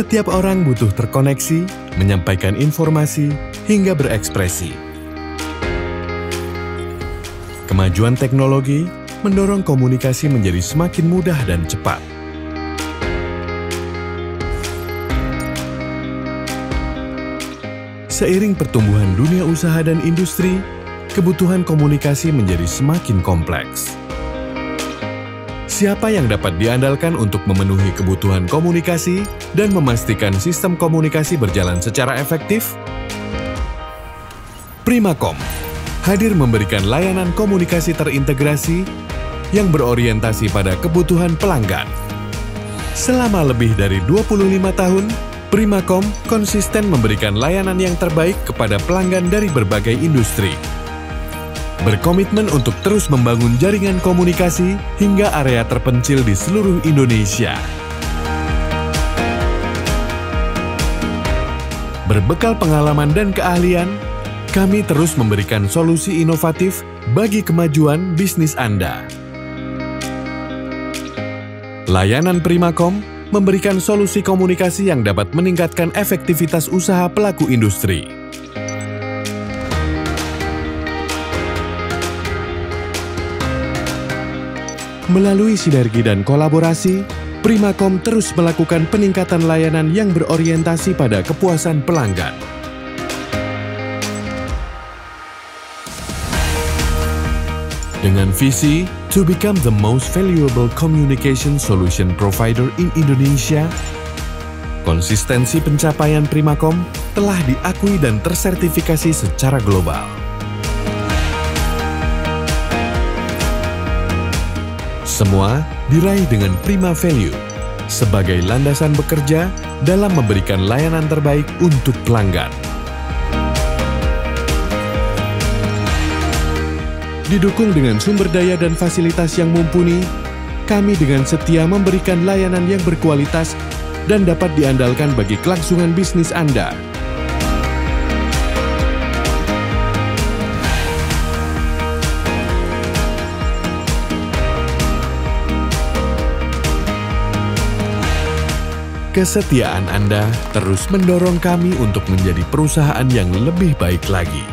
Setiap orang butuh terkoneksi, menyampaikan informasi, hingga berekspresi. Kemajuan teknologi mendorong komunikasi menjadi semakin mudah dan cepat. Seiring pertumbuhan dunia usaha dan industri, kebutuhan komunikasi menjadi semakin kompleks. Siapa yang dapat diandalkan untuk memenuhi kebutuhan komunikasi dan memastikan sistem komunikasi berjalan secara efektif? PrimaCom hadir memberikan layanan komunikasi terintegrasi yang berorientasi pada kebutuhan pelanggan. Selama lebih dari 25 tahun, PrimaCom konsisten memberikan layanan yang terbaik kepada pelanggan dari berbagai industri berkomitmen untuk terus membangun jaringan komunikasi hingga area terpencil di seluruh Indonesia. Berbekal pengalaman dan keahlian, kami terus memberikan solusi inovatif bagi kemajuan bisnis Anda. Layanan PrimaCom memberikan solusi komunikasi yang dapat meningkatkan efektivitas usaha pelaku industri. Melalui sinergi dan kolaborasi, PrimaCom terus melakukan peningkatan layanan yang berorientasi pada kepuasan pelanggan. Dengan visi to become the most valuable communication solution provider in Indonesia, konsistensi pencapaian PrimaCom telah diakui dan tersertifikasi secara global. Semua diraih dengan prima value sebagai landasan bekerja dalam memberikan layanan terbaik untuk pelanggan. Didukung dengan sumber daya dan fasilitas yang mumpuni, kami dengan setia memberikan layanan yang berkualitas dan dapat diandalkan bagi kelangsungan bisnis Anda. Kesetiaan Anda terus mendorong kami untuk menjadi perusahaan yang lebih baik lagi.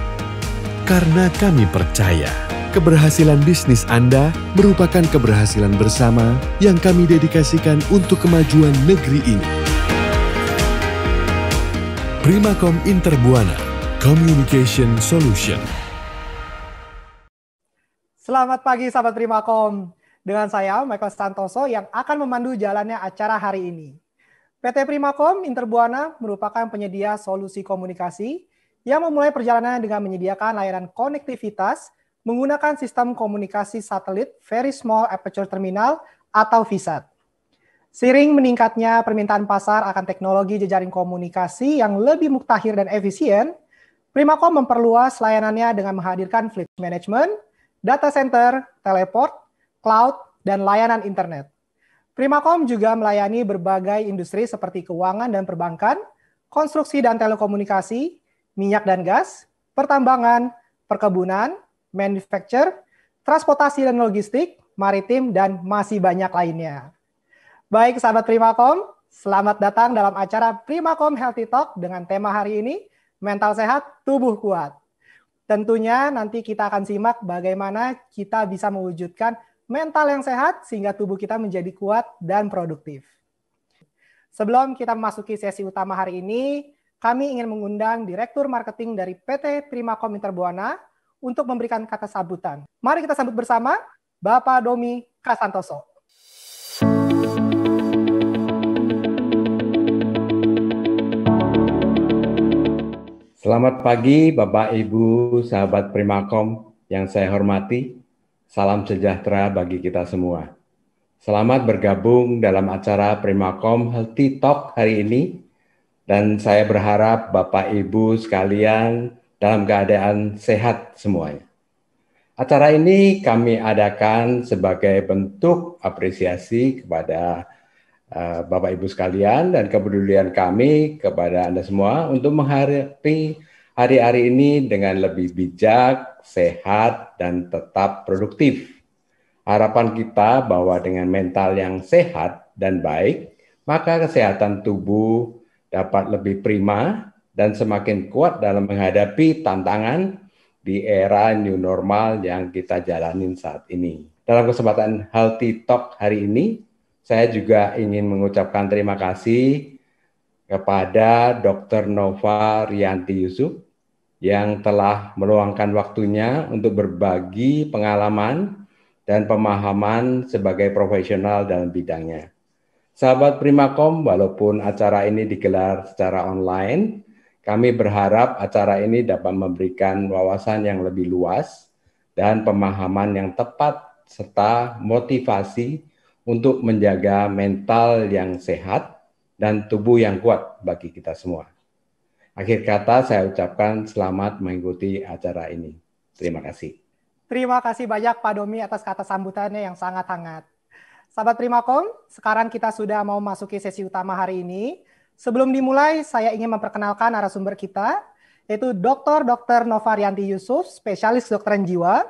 Karena kami percaya, keberhasilan bisnis Anda merupakan keberhasilan bersama yang kami dedikasikan untuk kemajuan negeri ini. Primacom Interbuana Communication Solution. Selamat pagi sahabat Primacom. Dengan saya Michael Santoso yang akan memandu jalannya acara hari ini. PT PrimaCom Interbuana merupakan penyedia solusi komunikasi yang memulai perjalanan dengan menyediakan layanan konektivitas menggunakan sistem komunikasi satelit Very Small Aperture Terminal atau VSAT. Sering meningkatnya permintaan pasar akan teknologi jejaring komunikasi yang lebih muktahir dan efisien, PrimaCom memperluas layanannya dengan menghadirkan fleet management, data center, teleport, cloud, dan layanan internet. PrimaCom juga melayani berbagai industri seperti keuangan dan perbankan, konstruksi dan telekomunikasi, minyak dan gas, pertambangan, perkebunan, manufacture, transportasi dan logistik, maritim, dan masih banyak lainnya. Baik sahabat PrimaCom, selamat datang dalam acara PrimaCom Healthy Talk dengan tema hari ini, Mental Sehat, Tubuh Kuat. Tentunya nanti kita akan simak bagaimana kita bisa mewujudkan mental yang sehat sehingga tubuh kita menjadi kuat dan produktif. Sebelum kita memasuki sesi utama hari ini, kami ingin mengundang Direktur Marketing dari PT Prima Primakom Buana untuk memberikan kata sambutan. Mari kita sambut bersama Bapak Domi Kasantoso. Selamat pagi Bapak Ibu sahabat Primakom yang saya hormati. Salam sejahtera bagi kita semua. Selamat bergabung dalam acara Primakom Healthy Talk hari ini. Dan saya berharap Bapak Ibu sekalian dalam keadaan sehat semuanya. Acara ini kami adakan sebagai bentuk apresiasi kepada uh, Bapak Ibu sekalian dan kepedulian kami kepada Anda semua untuk menghadapi hari-hari ini dengan lebih bijak, sehat, dan tetap produktif. Harapan kita bahwa dengan mental yang sehat dan baik, maka kesehatan tubuh dapat lebih prima dan semakin kuat dalam menghadapi tantangan di era new normal yang kita jalanin saat ini. Dalam kesempatan Healthy Talk hari ini, saya juga ingin mengucapkan terima kasih kepada Dr. Nova Rianti Yusuf yang telah meluangkan waktunya untuk berbagi pengalaman dan pemahaman sebagai profesional dalam bidangnya. Sahabat Primakom, walaupun acara ini digelar secara online, kami berharap acara ini dapat memberikan wawasan yang lebih luas dan pemahaman yang tepat serta motivasi untuk menjaga mental yang sehat dan tubuh yang kuat bagi kita semua. Akhir kata saya ucapkan selamat mengikuti acara ini. Terima kasih. Terima kasih banyak Pak Domi atas kata sambutannya yang sangat hangat. Sahabat Primakom, sekarang kita sudah mau masuki sesi utama hari ini. Sebelum dimulai, saya ingin memperkenalkan narasumber kita, yaitu Dr. Dr. Novarianti Yusuf, spesialis dokteran jiwa.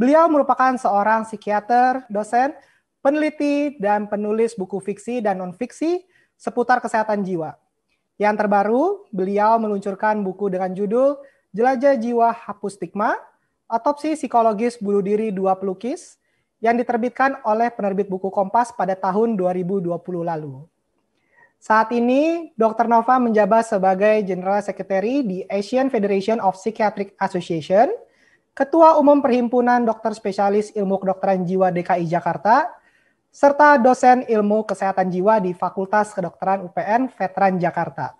Beliau merupakan seorang psikiater, dosen, peneliti, dan penulis buku fiksi dan non-fiksi seputar kesehatan jiwa. Yang terbaru, beliau meluncurkan buku dengan judul Jelajah Jiwa Hapus Stigma, Otopsi Psikologis Bulu Diri Dua Pelukis, yang diterbitkan oleh penerbit buku Kompas pada tahun 2020 lalu. Saat ini, Dr. Nova menjabat sebagai General Secretary di Asian Federation of Psychiatric Association, Ketua Umum Perhimpunan Dokter Spesialis Ilmu Kedokteran Jiwa DKI Jakarta, serta dosen ilmu kesehatan jiwa di Fakultas Kedokteran UPN Veteran Jakarta.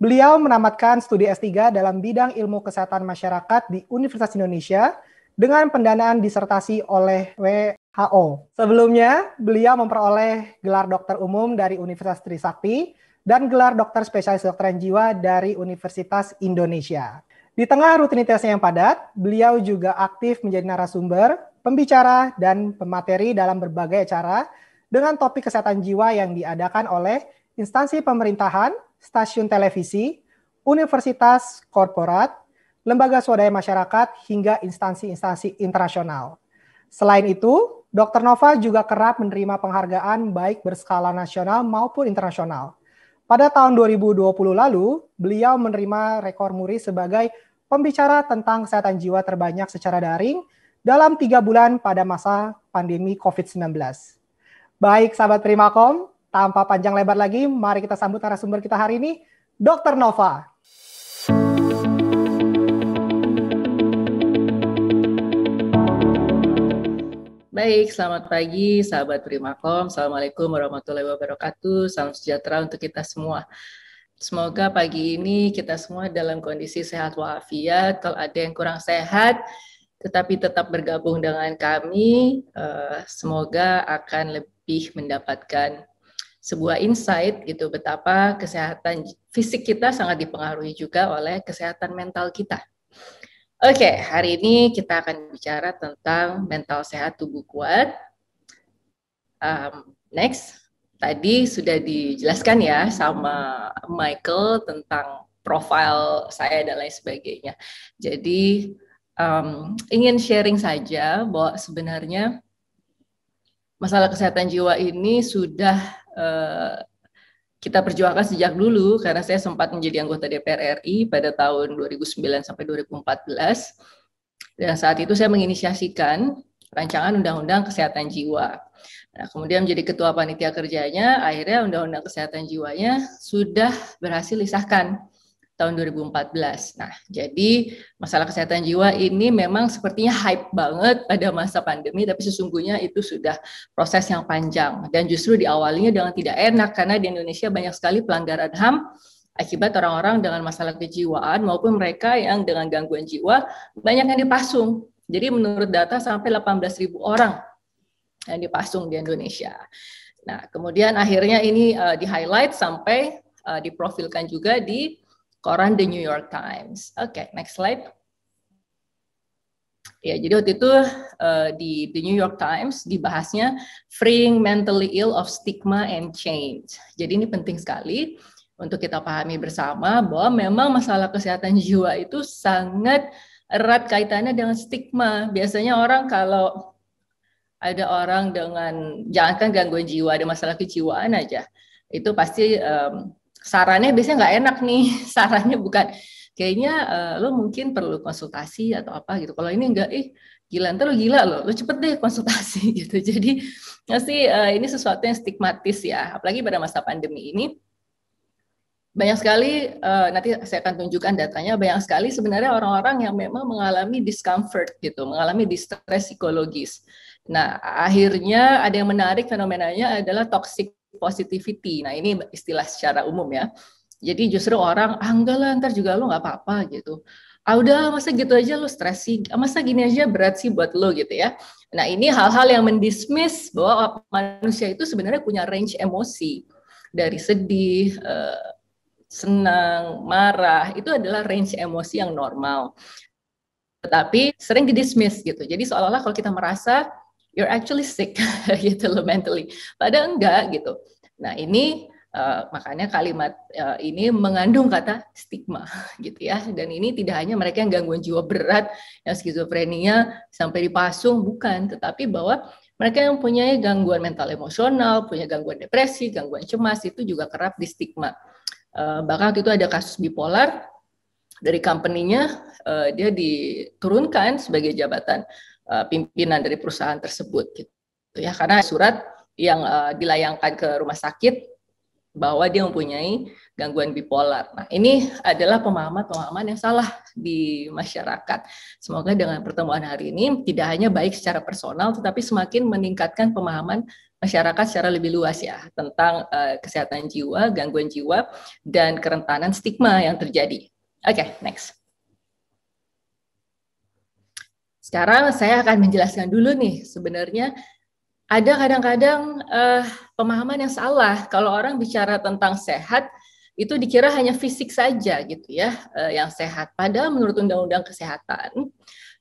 Beliau menamatkan studi S3 dalam bidang ilmu kesehatan masyarakat di Universitas Indonesia dengan pendanaan disertasi oleh WHO. Sebelumnya, beliau memperoleh gelar dokter umum dari Universitas Trisakti dan gelar dokter spesialis kedokteran jiwa dari Universitas Indonesia. Di tengah rutinitasnya yang padat, beliau juga aktif menjadi narasumber pembicara, dan pemateri dalam berbagai acara dengan topik kesehatan jiwa yang diadakan oleh instansi pemerintahan, stasiun televisi, universitas, korporat, lembaga swadaya masyarakat, hingga instansi-instansi internasional. Selain itu, Dr. Nova juga kerap menerima penghargaan baik berskala nasional maupun internasional. Pada tahun 2020 lalu, beliau menerima rekor muri sebagai pembicara tentang kesehatan jiwa terbanyak secara daring dalam tiga bulan pada masa pandemi COVID-19. Baik, sahabat Primakom, tanpa panjang lebar lagi, mari kita sambut narasumber kita hari ini, Dr. Nova. Baik, selamat pagi sahabat Primakom. Assalamualaikum warahmatullahi wabarakatuh. Salam sejahtera untuk kita semua. Semoga pagi ini kita semua dalam kondisi sehat walafiat. Kalau ada yang kurang sehat, tetapi tetap bergabung dengan kami. Eh, semoga akan lebih mendapatkan sebuah insight gitu betapa kesehatan fisik kita sangat dipengaruhi juga oleh kesehatan mental kita. Oke, okay, hari ini kita akan bicara tentang mental sehat tubuh kuat. Um, next, tadi sudah dijelaskan ya sama Michael tentang profil saya dan lain sebagainya. Jadi um, ingin sharing saja bahwa sebenarnya masalah kesehatan jiwa ini sudah uh, kita perjuangkan sejak dulu karena saya sempat menjadi anggota DPR RI pada tahun 2009 sampai 2014 dan saat itu saya menginisiasikan rancangan undang-undang kesehatan jiwa. Nah, kemudian menjadi ketua panitia kerjanya, akhirnya undang-undang kesehatan jiwanya sudah berhasil disahkan tahun 2014. Nah, jadi masalah kesehatan jiwa ini memang sepertinya hype banget pada masa pandemi, tapi sesungguhnya itu sudah proses yang panjang. Dan justru diawalinya dengan tidak enak, karena di Indonesia banyak sekali pelanggaran HAM akibat orang-orang dengan masalah kejiwaan maupun mereka yang dengan gangguan jiwa banyak yang dipasung. Jadi menurut data sampai ribu orang yang dipasung di Indonesia. Nah, kemudian akhirnya ini uh, di highlight sampai uh, diprofilkan juga di koran The New York Times. Oke, okay, next slide. Ya, jadi waktu itu uh, di The New York Times dibahasnya freeing mentally ill of stigma and change. Jadi ini penting sekali untuk kita pahami bersama bahwa memang masalah kesehatan jiwa itu sangat erat kaitannya dengan stigma. Biasanya orang kalau ada orang dengan jangankan gangguan jiwa, ada masalah kejiwaan aja, itu pasti um, sarannya biasanya nggak enak nih sarannya bukan kayaknya uh, lo mungkin perlu konsultasi atau apa gitu kalau ini enggak ih gila ntar lo gila lo lo cepet deh konsultasi gitu jadi pasti ya uh, eh, ini sesuatu yang stigmatis ya apalagi pada masa pandemi ini banyak sekali uh, nanti saya akan tunjukkan datanya banyak sekali sebenarnya orang-orang yang memang mengalami discomfort gitu mengalami distress psikologis nah akhirnya ada yang menarik fenomenanya adalah toxic positivity. Nah ini istilah secara umum ya. Jadi justru orang, ah enggak lah ntar juga lo nggak apa-apa gitu. Ah udah masa gitu aja lo stres sih, ah, masa gini aja berat sih buat lo gitu ya. Nah ini hal-hal yang mendismiss bahwa manusia itu sebenarnya punya range emosi. Dari sedih, eh, senang, marah, itu adalah range emosi yang normal tetapi sering didismiss gitu. Jadi seolah-olah kalau kita merasa you're actually sick gitu loh mentally. Padahal enggak gitu. Nah ini uh, makanya kalimat uh, ini mengandung kata stigma gitu ya. Dan ini tidak hanya mereka yang gangguan jiwa berat, yang skizofrenia sampai dipasung bukan, tetapi bahwa mereka yang punya gangguan mental emosional, punya gangguan depresi, gangguan cemas itu juga kerap di stigma. Uh, eh, bahkan waktu itu ada kasus bipolar dari company-nya uh, dia diturunkan sebagai jabatan Eh, pimpinan dari perusahaan tersebut gitu ya karena surat yang uh, dilayangkan ke rumah sakit bahwa dia mempunyai gangguan bipolar. Nah, ini adalah pemahaman-pemahaman yang salah di masyarakat. Semoga dengan pertemuan hari ini tidak hanya baik secara personal tetapi semakin meningkatkan pemahaman masyarakat secara lebih luas ya tentang uh, kesehatan jiwa, gangguan jiwa dan kerentanan stigma yang terjadi. Oke, okay, next. Sekarang saya akan menjelaskan dulu nih sebenarnya ada kadang-kadang uh, pemahaman yang salah kalau orang bicara tentang sehat itu dikira hanya fisik saja gitu ya uh, yang sehat. Padahal menurut Undang-Undang Kesehatan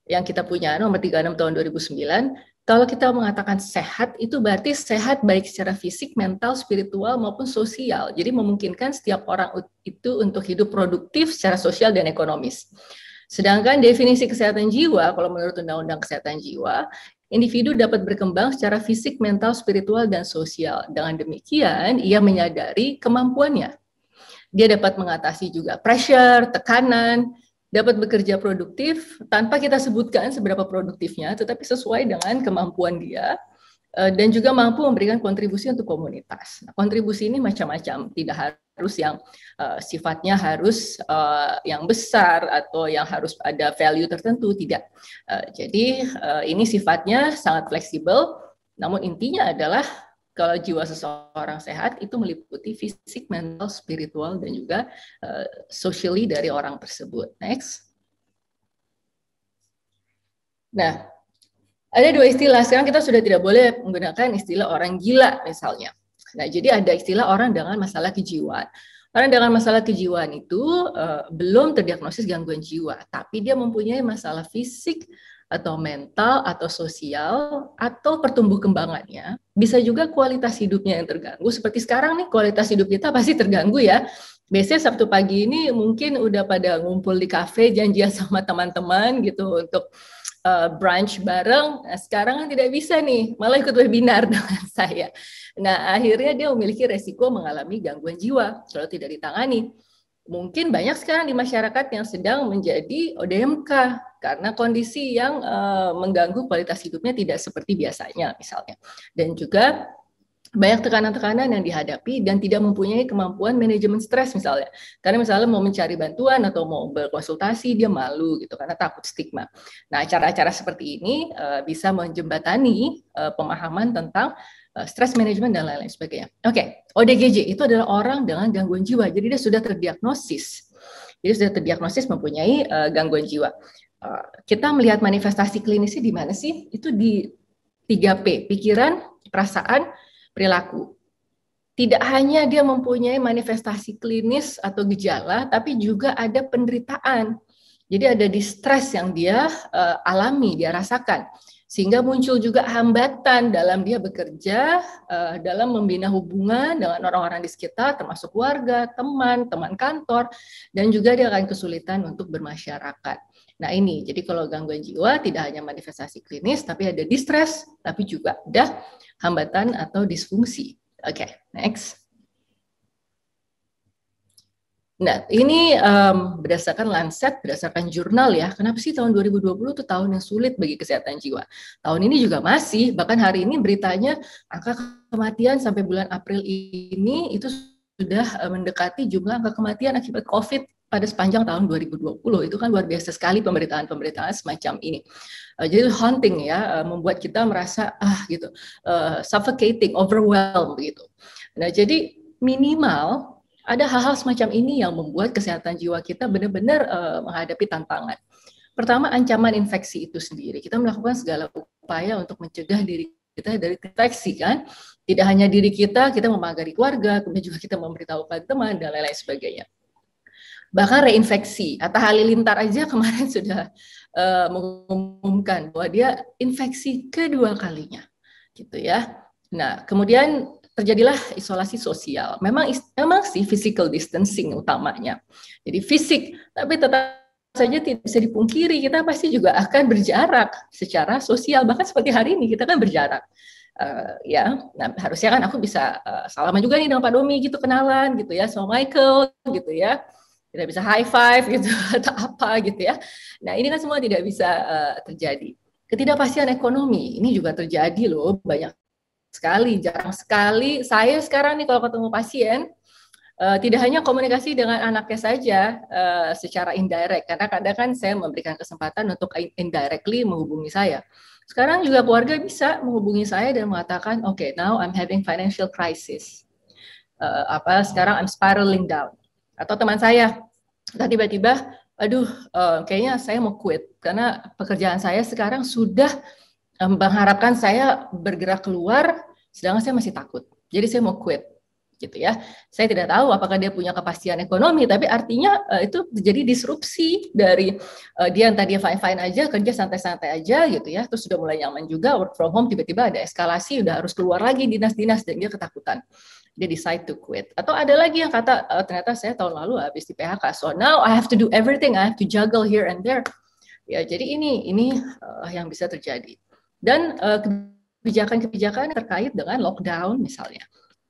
yang kita punya nomor 36 tahun 2009, kalau kita mengatakan sehat itu berarti sehat baik secara fisik, mental, spiritual maupun sosial. Jadi memungkinkan setiap orang itu untuk hidup produktif secara sosial dan ekonomis. Sedangkan definisi kesehatan jiwa, kalau menurut Undang-Undang Kesehatan Jiwa, individu dapat berkembang secara fisik, mental, spiritual, dan sosial. Dengan demikian, ia menyadari kemampuannya. Dia dapat mengatasi juga pressure, tekanan, dapat bekerja produktif tanpa kita sebutkan seberapa produktifnya, tetapi sesuai dengan kemampuan dia eh, dan juga mampu memberikan kontribusi untuk komunitas. Nah, kontribusi ini macam-macam, tidak harus harus yang uh, sifatnya harus uh, yang besar atau yang harus ada value tertentu tidak. Uh, jadi uh, ini sifatnya sangat fleksibel. Namun intinya adalah kalau jiwa seseorang sehat itu meliputi fisik, mental, spiritual dan juga uh, socially dari orang tersebut. Next. Nah, ada dua istilah. Sekarang kita sudah tidak boleh menggunakan istilah orang gila misalnya Nah, jadi ada istilah orang dengan masalah kejiwaan. Orang dengan masalah kejiwaan itu uh, belum terdiagnosis gangguan jiwa, tapi dia mempunyai masalah fisik atau mental atau sosial atau pertumbuh kembangannya. Bisa juga kualitas hidupnya yang terganggu. Seperti sekarang nih kualitas hidup kita pasti terganggu ya. Biasanya Sabtu pagi ini mungkin udah pada ngumpul di kafe janjian sama teman-teman gitu untuk uh, brunch bareng. Nah, sekarang kan tidak bisa nih, malah ikut webinar dengan saya. Nah, akhirnya dia memiliki resiko mengalami gangguan jiwa kalau tidak ditangani. Mungkin banyak sekarang di masyarakat yang sedang menjadi ODMK karena kondisi yang uh, mengganggu kualitas hidupnya tidak seperti biasanya misalnya. Dan juga banyak tekanan-tekanan yang dihadapi dan tidak mempunyai kemampuan manajemen stres misalnya. Karena misalnya mau mencari bantuan atau mau berkonsultasi dia malu gitu karena takut stigma. Nah, acara-acara seperti ini uh, bisa menjembatani uh, pemahaman tentang uh, stres manajemen dan lain-lain sebagainya. Oke, okay. ODGJ itu adalah orang dengan gangguan jiwa. Jadi dia sudah terdiagnosis. Jadi sudah terdiagnosis mempunyai uh, gangguan jiwa. Uh, kita melihat manifestasi klinisnya di mana sih? Itu di 3P, pikiran, perasaan, perilaku. Tidak hanya dia mempunyai manifestasi klinis atau gejala, tapi juga ada penderitaan. Jadi ada distress yang dia uh, alami, dia rasakan. Sehingga muncul juga hambatan dalam dia bekerja, uh, dalam membina hubungan dengan orang-orang di sekitar, termasuk warga, teman, teman kantor, dan juga dia akan kesulitan untuk bermasyarakat. Nah ini, jadi kalau gangguan jiwa tidak hanya manifestasi klinis, tapi ada distress, tapi juga ada hambatan atau disfungsi. Oke, okay, next. Nah, ini um, berdasarkan Lancet, berdasarkan jurnal ya. Kenapa sih tahun 2020 itu tahun yang sulit bagi kesehatan jiwa? Tahun ini juga masih, bahkan hari ini beritanya angka kematian sampai bulan April ini itu sudah eh, mendekati jumlah angka kematian akibat COVID pada sepanjang tahun 2020 itu kan luar biasa sekali pemberitaan-pemberitaan semacam ini. Uh, jadi haunting ya, uh, membuat kita merasa ah gitu, uh, suffocating, overwhelmed gitu. Nah jadi minimal ada hal-hal semacam ini yang membuat kesehatan jiwa kita benar-benar uh, menghadapi tantangan. Pertama ancaman infeksi itu sendiri. Kita melakukan segala upaya untuk mencegah diri kita dari infeksi kan. Tidak hanya diri kita, kita memagari keluarga, kemudian juga kita memberitahukan teman dan lain-lain sebagainya bahkan reinfeksi. Atau Halilintar aja kemarin sudah uh, mengumumkan bahwa dia infeksi kedua kalinya, gitu ya. Nah, kemudian terjadilah isolasi sosial. Memang memang sih physical distancing utamanya. Jadi fisik, tapi tetap saja tidak bisa dipungkiri kita pasti juga akan berjarak secara sosial. Bahkan seperti hari ini kita kan berjarak. Uh, ya, nah, harusnya kan aku bisa uh, eh, salaman juga nih dengan Pak Domi gitu kenalan gitu ya, sama Michael gitu ya tidak bisa high five gitu atau apa gitu ya. Nah ini kan semua tidak bisa uh, terjadi. Ketidakpastian ekonomi ini juga terjadi loh banyak sekali, jarang sekali. Saya sekarang nih kalau ketemu pasien eh, tidak hanya komunikasi dengan anaknya saja uh, secara indirect karena kadang kan saya memberikan kesempatan untuk indirectly menghubungi saya. Sekarang juga keluarga bisa menghubungi saya dan mengatakan, oke, okay, now I'm having financial crisis. Uh, apa sekarang I'm spiraling down atau teman saya nah, tiba-tiba aduh eh, kayaknya saya mau quit karena pekerjaan saya sekarang sudah eh, mengharapkan saya bergerak keluar sedangkan saya masih takut jadi saya mau quit gitu ya saya tidak tahu apakah dia punya kepastian ekonomi tapi artinya eh, itu jadi disrupsi dari dia yang tadi fine fine aja kerja santai santai aja gitu ya terus sudah mulai nyaman juga work from home tiba-tiba ada eskalasi udah harus keluar lagi dinas dinas dan dia ketakutan dia decide to quit. Atau ada lagi yang kata oh, ternyata saya tahun lalu habis di PHK, so now I have to do everything, I have to juggle here and there. Ya, jadi ini ini uh, yang bisa terjadi. Dan uh, kebijakan-kebijakan terkait dengan lockdown misalnya.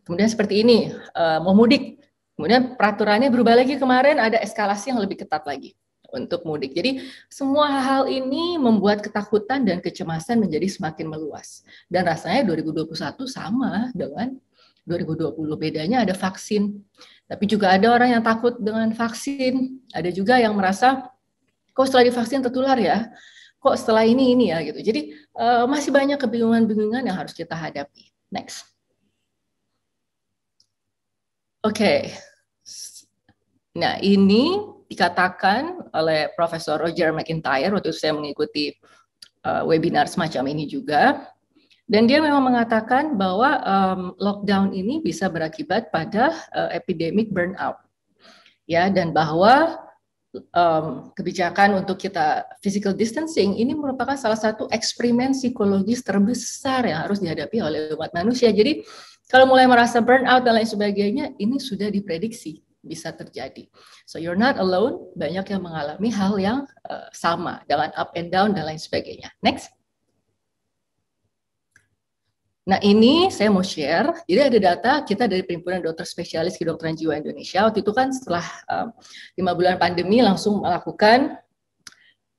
Kemudian seperti ini, uh, mau mudik. Kemudian peraturannya berubah lagi kemarin ada eskalasi yang lebih ketat lagi untuk mudik. Jadi semua hal ini membuat ketakutan dan kecemasan menjadi semakin meluas. Dan rasanya 2021 sama dengan 2020. Bedanya ada vaksin. Tapi juga ada orang yang takut dengan vaksin. Ada juga yang merasa, kok setelah divaksin tertular ya? Kok setelah ini, ini ya? gitu. Jadi uh, masih banyak kebingungan-bingungan yang harus kita hadapi. Next. Oke. Okay. Nah, ini dikatakan oleh Profesor Roger McIntyre waktu saya mengikuti eh, webinar semacam ini juga dan dia memang mengatakan bahwa um, lockdown ini bisa berakibat pada uh, epidemic burnout, ya, dan bahwa um, kebijakan untuk kita physical distancing ini merupakan salah satu eksperimen psikologis terbesar yang harus dihadapi oleh umat manusia. Jadi kalau mulai merasa burnout dan lain sebagainya, ini sudah diprediksi bisa terjadi. So you're not alone. Banyak yang mengalami hal yang uh, sama dengan up and down dan lain sebagainya. Next. Nah ini saya mau share, jadi ada data kita dari perhimpunan dokter spesialis kedokteran jiwa Indonesia, waktu itu kan setelah ehm, lima um, bulan pandemi langsung melakukan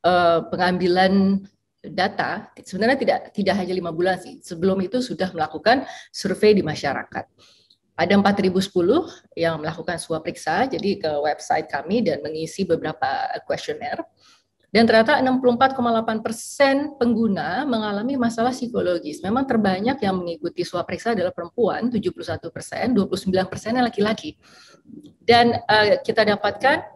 uh, pengambilan data, sebenarnya tidak tidak hanya lima bulan sih, sebelum itu sudah melakukan survei di masyarakat. Ada 4.010 yang melakukan swab periksa, jadi ke website kami dan mengisi beberapa kuesioner. Dan ternyata 64,8 persen pengguna mengalami masalah psikologis. Memang terbanyak yang mengikuti swab periksa adalah perempuan, 71 persen, 29 persennya laki-laki. Dan uh, kita dapatkan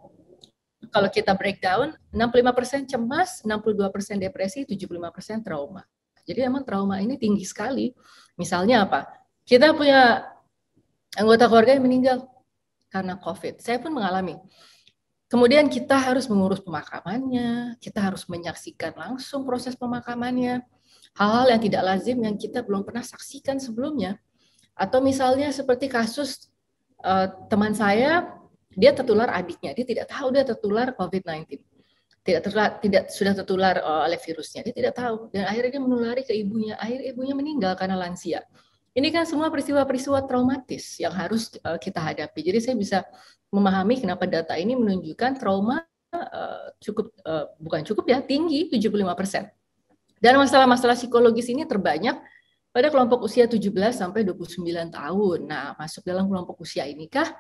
kalau kita breakdown, 65 persen cemas, 62 persen depresi, 75 persen trauma. Jadi emang trauma ini tinggi sekali. Misalnya apa? Kita punya anggota keluarga yang meninggal karena COVID. Saya pun mengalami. Kemudian kita harus mengurus pemakamannya, kita harus menyaksikan langsung proses pemakamannya. Hal-hal yang tidak lazim yang kita belum pernah saksikan sebelumnya. Atau misalnya seperti kasus uh, teman saya, dia tertular adiknya, dia tidak tahu dia tertular COVID-19. Tidak tertular, tidak sudah tertular eh, oleh virusnya, dia tidak tahu dan akhirnya dia menulari ke ibunya. akhirnya ibunya meninggal karena lansia. Ini kan semua peristiwa-peristiwa traumatis yang harus eh, kita hadapi. Jadi saya bisa memahami kenapa data ini menunjukkan trauma eh, cukup eh, bukan cukup ya tinggi 75%. Dan masalah-masalah psikologis ini terbanyak pada kelompok usia 17 sampai 29 tahun. Nah, masuk dalam kelompok usia inikah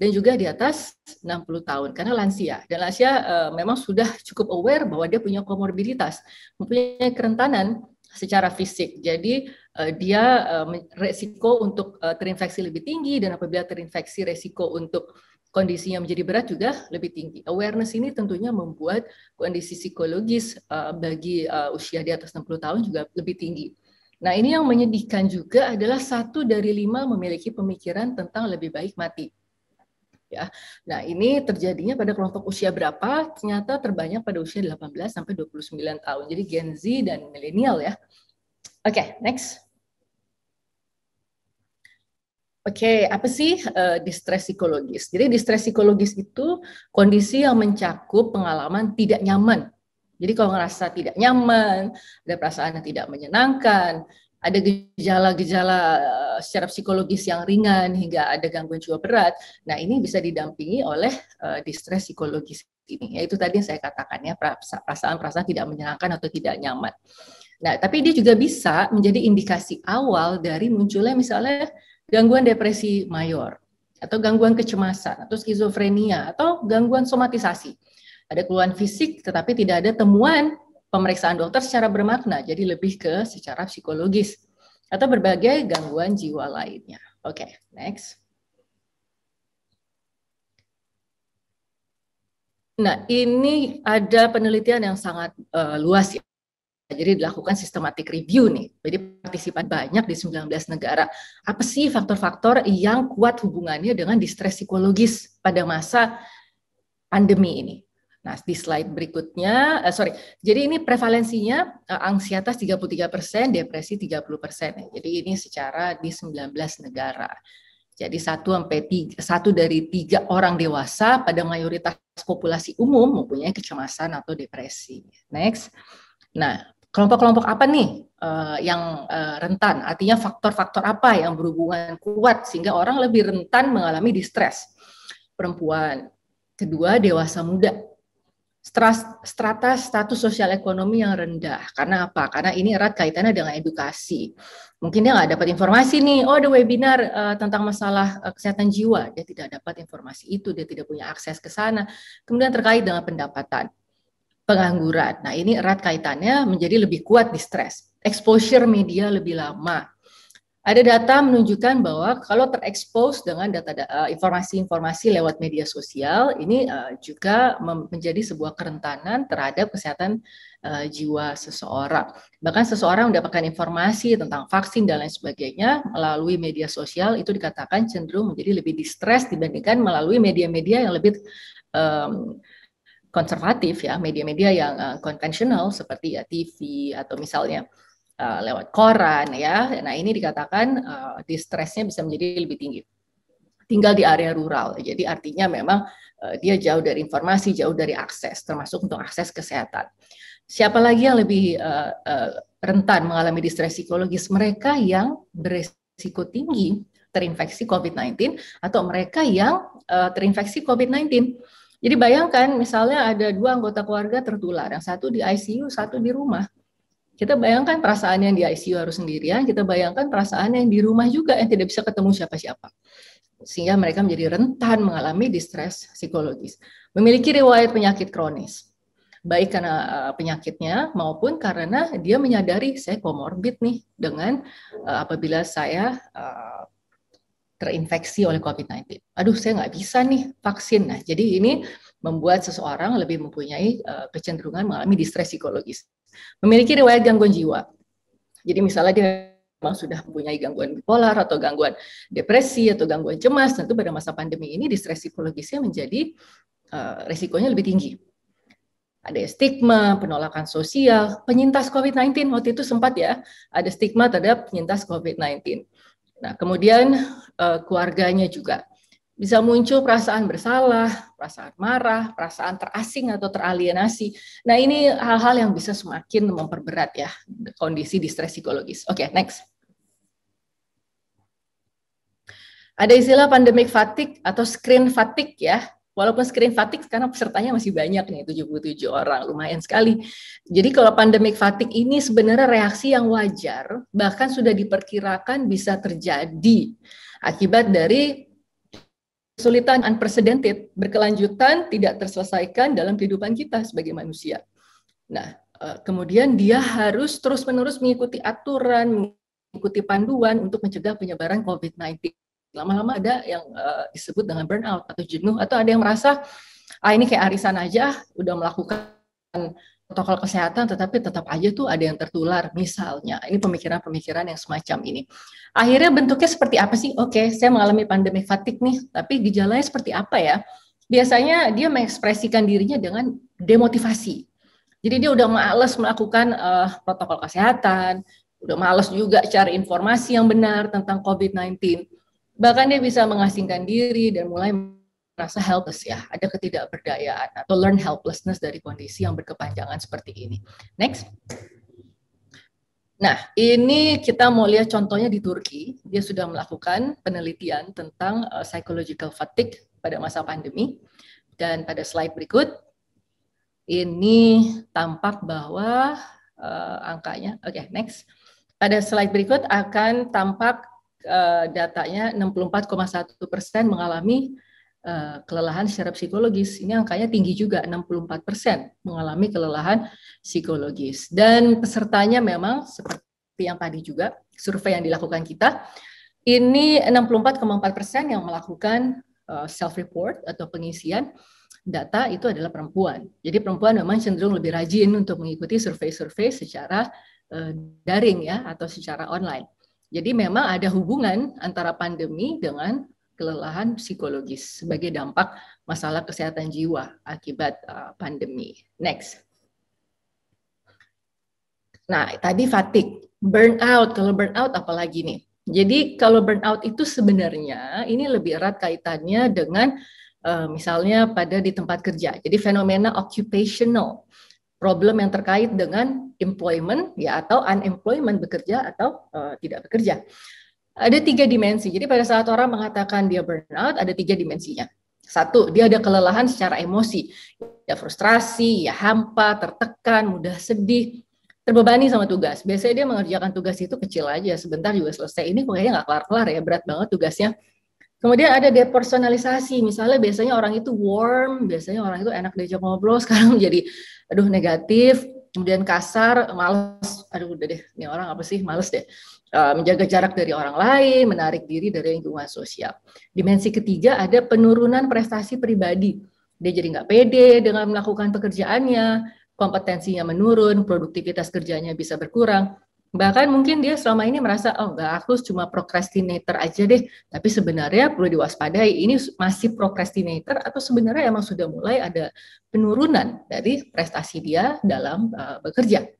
dan juga di atas 60 tahun karena lansia. Dan lansia e, memang sudah cukup aware bahwa dia punya komorbiditas, mempunyai kerentanan secara fisik. Jadi Eh, dia eh, resiko untuk eh, terinfeksi lebih tinggi dan apabila terinfeksi resiko untuk kondisinya menjadi berat juga lebih tinggi. Awareness ini tentunya membuat kondisi psikologis bagi usia di atas 60 tahun juga lebih tinggi. Nah, ini yang menyedihkan juga adalah satu dari lima memiliki pemikiran tentang lebih baik mati. Ya. Nah, ini terjadinya pada kelompok usia berapa? Ternyata terbanyak pada usia 18 sampai 29 tahun. Jadi Gen Z dan milenial ya. Oke, okay, next. Oke, okay, apa sih uh, distress psikologis? Jadi distress psikologis itu kondisi yang mencakup pengalaman tidak nyaman. Jadi kalau ngerasa tidak nyaman, ada perasaan yang tidak menyenangkan, ada gejala-gejala eh, secara psikologis yang ringan hingga ada gangguan jiwa berat. Nah, ini bisa didampingi oleh uh, distress psikologis ini, yaitu tadi yang saya katakan ya perasaan-perasaan tidak menyenangkan atau tidak nyaman. Nah, tapi dia juga bisa menjadi indikasi awal dari munculnya misalnya gangguan depresi mayor, atau gangguan kecemasan, atau skizofrenia, atau gangguan somatisasi. Ada keluhan fisik, tetapi tidak ada temuan pemeriksaan dokter secara bermakna, jadi lebih ke secara psikologis, atau berbagai gangguan jiwa lainnya. Oke, okay, next. Nah, ini ada penelitian yang sangat uh, luas ya jadi dilakukan sistematik review nih. Jadi partisipan banyak di 19 negara. Apa sih faktor-faktor yang kuat hubungannya dengan distress psikologis pada masa pandemi ini? Nah, di slide berikutnya, uh, sorry. Jadi ini prevalensinya uh, ansietas 33 persen, depresi 30 persen. Jadi ini secara di 19 negara. Jadi satu sampai tiga, satu dari tiga orang dewasa pada mayoritas populasi umum mempunyai kecemasan atau depresi. Next. Nah, kelompok-kelompok apa nih uh, yang uh, rentan? Artinya faktor-faktor apa yang berhubungan kuat sehingga orang lebih rentan mengalami distres? Perempuan, kedua dewasa muda, strata status sosial ekonomi yang rendah. Karena apa? Karena ini erat kaitannya dengan edukasi. Mungkin dia nggak dapat informasi nih, oh ada webinar uh, tentang masalah uh, kesehatan jiwa, dia tidak dapat informasi itu, dia tidak punya akses ke sana. Kemudian terkait dengan pendapatan pengangguran. Nah, ini erat kaitannya menjadi lebih kuat di stres. Exposure media lebih lama. Ada data menunjukkan bahwa kalau terekspos dengan data eh, informasi-informasi lewat media sosial, ini eh, juga menjadi sebuah kerentanan terhadap kesehatan eh, jiwa seseorang. Bahkan seseorang mendapatkan informasi tentang vaksin dan lain sebagainya melalui media sosial itu dikatakan cenderung menjadi lebih distres dibandingkan melalui media-media yang lebih um, konservatif ya media-media yang uh, konvensional seperti ya TV atau misalnya uh, lewat koran ya. Nah ini dikatakan uh, distressnya bisa menjadi lebih tinggi. Tinggal di area rural, jadi artinya memang uh, dia jauh dari informasi, jauh dari akses, termasuk untuk akses kesehatan. Siapa lagi yang lebih uh, uh, rentan mengalami distres psikologis? Mereka yang beresiko tinggi terinfeksi COVID-19 atau mereka yang uh, terinfeksi COVID-19 jadi bayangkan misalnya ada dua anggota keluarga tertular, yang satu di ICU, satu di rumah. Kita bayangkan perasaan yang di ICU harus sendirian, kita bayangkan perasaan yang di rumah juga yang tidak bisa ketemu siapa-siapa. Sehingga mereka menjadi rentan mengalami distress psikologis. Memiliki riwayat penyakit kronis, baik karena eh, penyakitnya maupun karena dia menyadari saya komorbid nih dengan eh, apabila saya eh, terinfeksi oleh COVID-19. Aduh, saya nggak bisa nih vaksin. Nah, jadi ini membuat seseorang lebih mempunyai uh, kecenderungan mengalami distres psikologis. Memiliki riwayat gangguan jiwa. Jadi misalnya dia memang sudah mempunyai gangguan bipolar atau gangguan depresi atau gangguan cemas, tentu pada masa pandemi ini distres psikologisnya menjadi uh, resikonya lebih tinggi. Ada stigma, penolakan sosial, penyintas COVID-19 waktu itu sempat ya, ada stigma terhadap penyintas COVID-19 Nah, kemudian uh, keluarganya juga bisa muncul perasaan bersalah, perasaan marah, perasaan terasing atau teralienasi. Nah, ini hal-hal yang bisa semakin memperberat ya kondisi distress psikologis. Oke, okay, next. Ada istilah pandemic fatigue atau screen fatigue ya. Walaupun screen fatigue karena pesertanya masih banyak nih, 77 orang, lumayan sekali. Jadi kalau pandemic fatigue ini sebenarnya reaksi yang wajar, bahkan sudah diperkirakan bisa terjadi akibat dari kesulitan unprecedented, berkelanjutan, tidak terselesaikan dalam kehidupan kita sebagai manusia. Nah, eh, kemudian dia harus terus-menerus mengikuti aturan, mengikuti panduan untuk mencegah penyebaran COVID-19 lama-lama ada yang uh, disebut dengan burnout atau jenuh atau ada yang merasa ah ini kayak arisan aja ah, udah melakukan protokol kesehatan tetapi tetap aja tuh ada yang tertular misalnya ini pemikiran-pemikiran yang semacam ini akhirnya bentuknya seperti apa sih oke saya mengalami pandemi fatik nih tapi gejalanya seperti apa ya biasanya dia mengekspresikan dirinya dengan demotivasi jadi dia udah males melakukan uh, protokol kesehatan udah males juga cari informasi yang benar tentang COVID-19 Bahkan dia bisa mengasingkan diri dan mulai merasa helpless ya, ada ketidakberdayaan atau learn helplessness dari kondisi yang berkepanjangan seperti ini. Next. Nah, ini kita mau lihat contohnya di Turki. Dia sudah melakukan penelitian tentang uh, psychological fatigue pada masa pandemi. Dan pada slide berikut, ini tampak bahwa uh, angkanya, oke okay, next. Pada slide berikut akan tampak Eh, datanya 64,1 persen mengalami eh, kelelahan secara psikologis. Ini angkanya tinggi juga, 64 persen mengalami kelelahan psikologis. Dan pesertanya memang seperti yang tadi juga, survei yang dilakukan kita, ini 64,4 persen yang melakukan eh, self-report atau pengisian data itu adalah perempuan. Jadi perempuan memang cenderung lebih rajin untuk mengikuti survei-survei secara daring ya atau secara online. Jadi memang ada hubungan antara pandemi dengan kelelahan psikologis sebagai dampak masalah kesehatan jiwa akibat uh, pandemi. Next. Nah, tadi fatigue, burnout. Kalau burnout apalagi nih? Jadi kalau burnout itu sebenarnya ini lebih erat kaitannya dengan uh, misalnya pada di tempat kerja. Jadi fenomena occupational problem yang terkait dengan employment ya atau unemployment bekerja atau uh, tidak bekerja. Ada tiga dimensi. Jadi pada saat orang mengatakan dia burnout, ada tiga dimensinya. Satu, dia ada kelelahan secara emosi, ya frustrasi, ya hampa, tertekan, mudah sedih, terbebani sama tugas. Biasanya dia mengerjakan tugas itu kecil aja, sebentar juga selesai. Ini kayaknya nggak kelar-kelar ya, berat banget tugasnya. Kemudian ada depersonalisasi, misalnya biasanya orang itu warm, biasanya orang itu enak diajak ngobrol, sekarang menjadi aduh negatif, kemudian kasar, males, aduh udah deh, ini orang apa sih, males deh, eh, menjaga jarak dari orang lain, menarik diri dari lingkungan sosial. Dimensi ketiga ada penurunan prestasi pribadi, dia jadi nggak pede dengan melakukan pekerjaannya, kompetensinya menurun, produktivitas kerjanya bisa berkurang, Bahkan mungkin dia selama ini merasa, oh enggak, aku cuma procrastinator aja deh. Tapi sebenarnya perlu diwaspadai, ini masih procrastinator atau sebenarnya emang sudah mulai ada penurunan dari prestasi dia dalam uh, bekerja.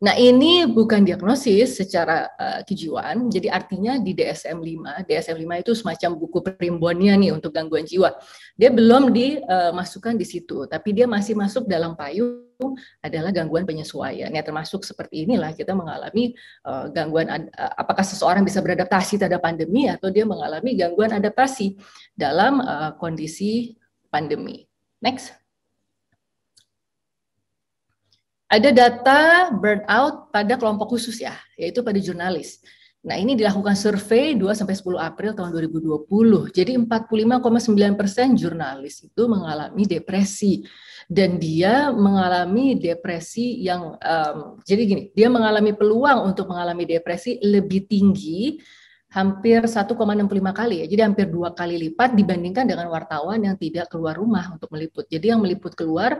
Nah, ini bukan diagnosis secara uh, kejiwaan, jadi artinya di DSM-5, DSM-5 itu semacam buku perimbuannya nih untuk gangguan jiwa. Dia belum dimasukkan eh, di situ, tapi dia masih masuk dalam payung adalah gangguan penyesuaian. Ya, termasuk seperti inilah kita mengalami uh, gangguan uh, apakah seseorang bisa beradaptasi terhadap pandemi atau dia mengalami gangguan adaptasi dalam uh, kondisi pandemi. Next. Ada data burnout pada kelompok khusus ya, yaitu pada jurnalis. Nah, ini dilakukan survei 2 sampai 10 April tahun 2020. Jadi 45,9% persen jurnalis itu mengalami depresi dan dia mengalami depresi yang um, jadi gini, dia mengalami peluang untuk mengalami depresi lebih tinggi hampir 1,65 kali ya. Jadi hampir dua kali lipat dibandingkan dengan wartawan yang tidak keluar rumah untuk meliput. Jadi yang meliput keluar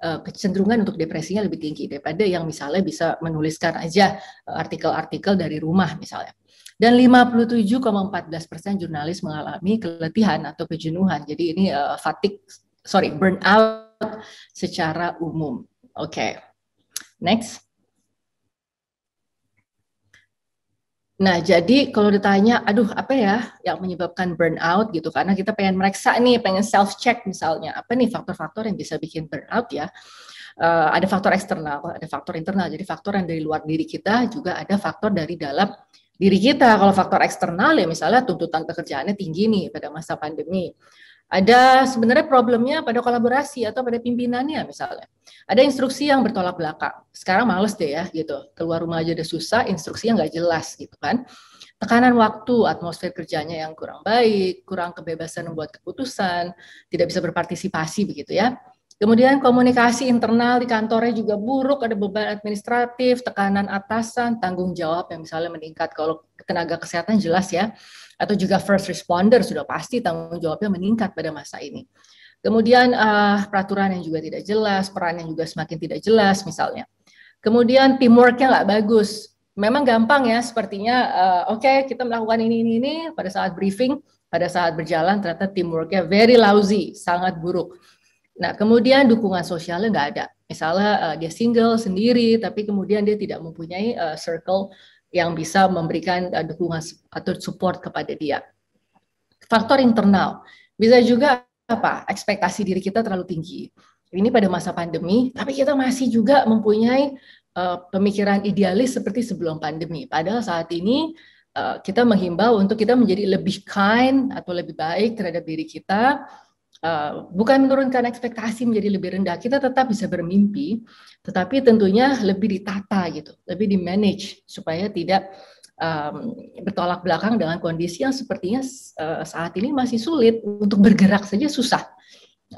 Eh, kecenderungan untuk depresinya lebih tinggi daripada yang misalnya bisa menuliskan aja eh, artikel-artikel dari rumah misalnya. Dan 57,14 persen jurnalis mengalami keletihan atau kejenuhan. Jadi ini uh, fatigue, sorry, burnout secara umum. Oke, okay. next. Nah, jadi kalau ditanya, aduh apa ya yang menyebabkan burnout gitu, karena kita pengen mereksa nih, pengen self-check misalnya, apa nih faktor-faktor yang bisa bikin burnout ya. Uh, ada faktor eksternal, ada faktor internal, jadi faktor yang dari luar diri kita juga ada faktor dari dalam diri kita. Kalau faktor eksternal ya misalnya tuntutan pekerjaannya tinggi nih pada masa pandemi. Ada sebenarnya problemnya pada kolaborasi atau pada pimpinannya misalnya. Ada instruksi yang bertolak belakang. Sekarang males deh ya gitu. Keluar rumah aja udah susah, instruksinya nggak jelas gitu kan. Tekanan waktu, atmosfer kerjanya yang kurang baik, kurang kebebasan membuat keputusan, tidak bisa berpartisipasi begitu ya. Kemudian komunikasi internal di kantornya juga buruk, ada beban administratif, tekanan atasan, tanggung jawab yang misalnya meningkat. Kalau tenaga kesehatan jelas ya, atau juga first responder sudah pasti tanggung jawabnya meningkat pada masa ini. Kemudian uh, peraturan yang juga tidak jelas, peran yang juga semakin tidak jelas misalnya. Kemudian teamworknya nggak bagus. Memang gampang ya, sepertinya uh, oke okay, kita melakukan ini ini ini pada saat briefing, pada saat berjalan ternyata teamworknya very lousy, sangat buruk. Nah kemudian dukungan sosialnya nggak ada. Misalnya uh, dia single sendiri, tapi kemudian dia tidak mempunyai uh, circle yang bisa memberikan uh, dukungan atau support kepada dia. Faktor internal bisa juga apa ekspektasi diri kita terlalu tinggi. Ini pada masa pandemi, tapi kita masih juga mempunyai uh, pemikiran idealis seperti sebelum pandemi. Padahal saat ini uh, kita menghimbau untuk kita menjadi lebih kind atau lebih baik terhadap diri kita, Uh, bukan menurunkan ekspektasi menjadi lebih rendah, kita tetap bisa bermimpi, tetapi tentunya lebih ditata gitu, lebih di manage supaya tidak um, bertolak belakang dengan kondisi yang sepertinya uh, saat ini masih sulit untuk bergerak saja susah.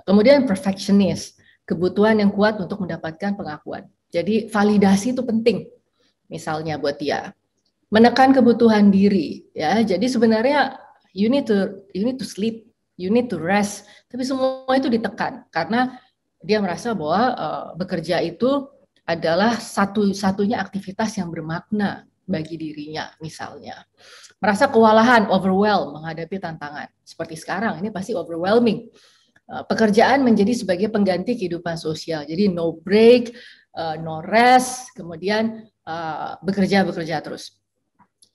Kemudian perfectionist, kebutuhan yang kuat untuk mendapatkan pengakuan. Jadi validasi itu penting, misalnya buat dia menekan kebutuhan diri ya. Jadi sebenarnya you need to you need to sleep you need to rest. Tapi semua itu ditekan karena dia merasa bahwa uh, bekerja itu adalah satu-satunya aktivitas yang bermakna bagi dirinya misalnya. Merasa kewalahan, overwhelm menghadapi tantangan. Seperti sekarang ini pasti overwhelming. Eh, pekerjaan menjadi sebagai pengganti kehidupan sosial. Jadi no break, eh, no rest, kemudian bekerja-bekerja terus.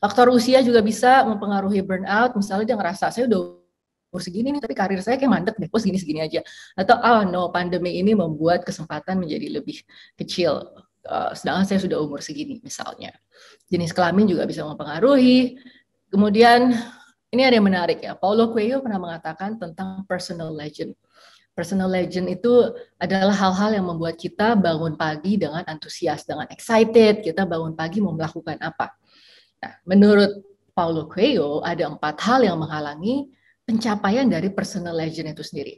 Faktor usia juga bisa mempengaruhi burnout. Misalnya dia ngerasa saya udah oh segini nih tapi karir saya kayak mandek deh, oh segini-segini aja. Atau oh no, pandemi ini membuat kesempatan menjadi lebih kecil. Uh, sedangkan saya sudah umur segini misalnya. Jenis kelamin juga bisa mempengaruhi. Kemudian ini ada yang menarik ya. Paulo Coelho pernah mengatakan tentang personal legend. Personal legend itu adalah hal-hal yang membuat kita bangun pagi dengan antusias, dengan excited. Kita bangun pagi mau melakukan apa. Nah, menurut Paulo Coelho, ada empat hal yang menghalangi pencapaian dari personal legend itu sendiri.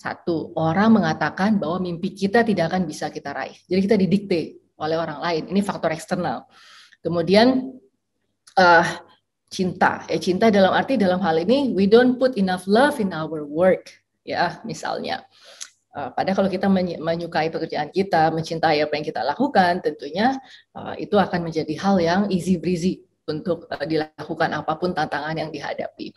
Satu, orang mengatakan bahwa mimpi kita tidak akan bisa kita raih. Jadi kita didikte oleh orang lain. Ini faktor eksternal. Kemudian uh, cinta. Ya, cinta dalam arti dalam hal ini we don't put enough love in our work. Ya, misalnya. Uh, padahal kalau kita menyukai pekerjaan kita, mencintai apa yang kita lakukan, tentunya uh, itu akan menjadi hal yang easy breezy untuk uh, dilakukan apapun tantangan yang dihadapi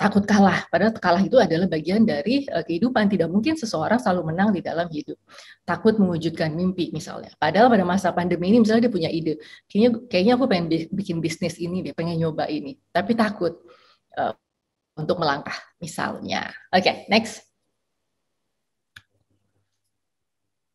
takut kalah. Padahal kalah itu adalah bagian dari uh, kehidupan. Tidak mungkin seseorang selalu menang di dalam hidup. Takut mewujudkan mimpi misalnya. Padahal pada masa pandemi ini misalnya dia punya ide. Kayaknya kayaknya aku pengen bikin bisnis ini Dia pengen nyoba ini. Tapi takut uh, untuk melangkah misalnya. Oke, okay, next.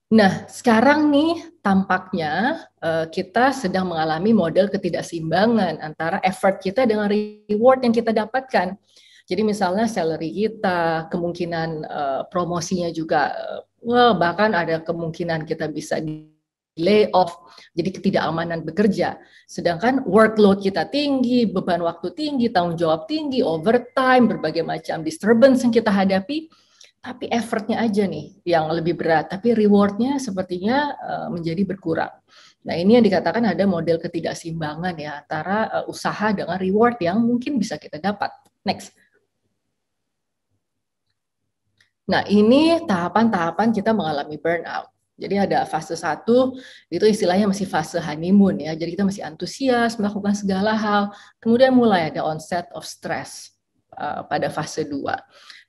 Nah, sekarang nih tampaknya uh, kita sedang mengalami model ketidakseimbangan antara effort kita dengan reward yang kita dapatkan. Jadi misalnya salary kita, kemungkinan uh, promosinya juga, uh, bahkan ada kemungkinan kita bisa lay off jadi ketidakamanan bekerja. Sedangkan workload kita tinggi, beban waktu tinggi, tanggung jawab tinggi, overtime, berbagai macam disturbance yang kita hadapi, tapi effortnya aja nih yang lebih berat, tapi rewardnya sepertinya eh, menjadi berkurang. Nah ini yang dikatakan ada model ketidakseimbangan ya antara usaha dengan reward yang mungkin bisa kita dapat. Next. Nah, ini tahapan-tahapan kita mengalami burnout. Jadi ada fase satu, itu istilahnya masih fase honeymoon ya. Jadi kita masih antusias melakukan segala hal. Kemudian mulai ada onset of stress uh, pada fase dua.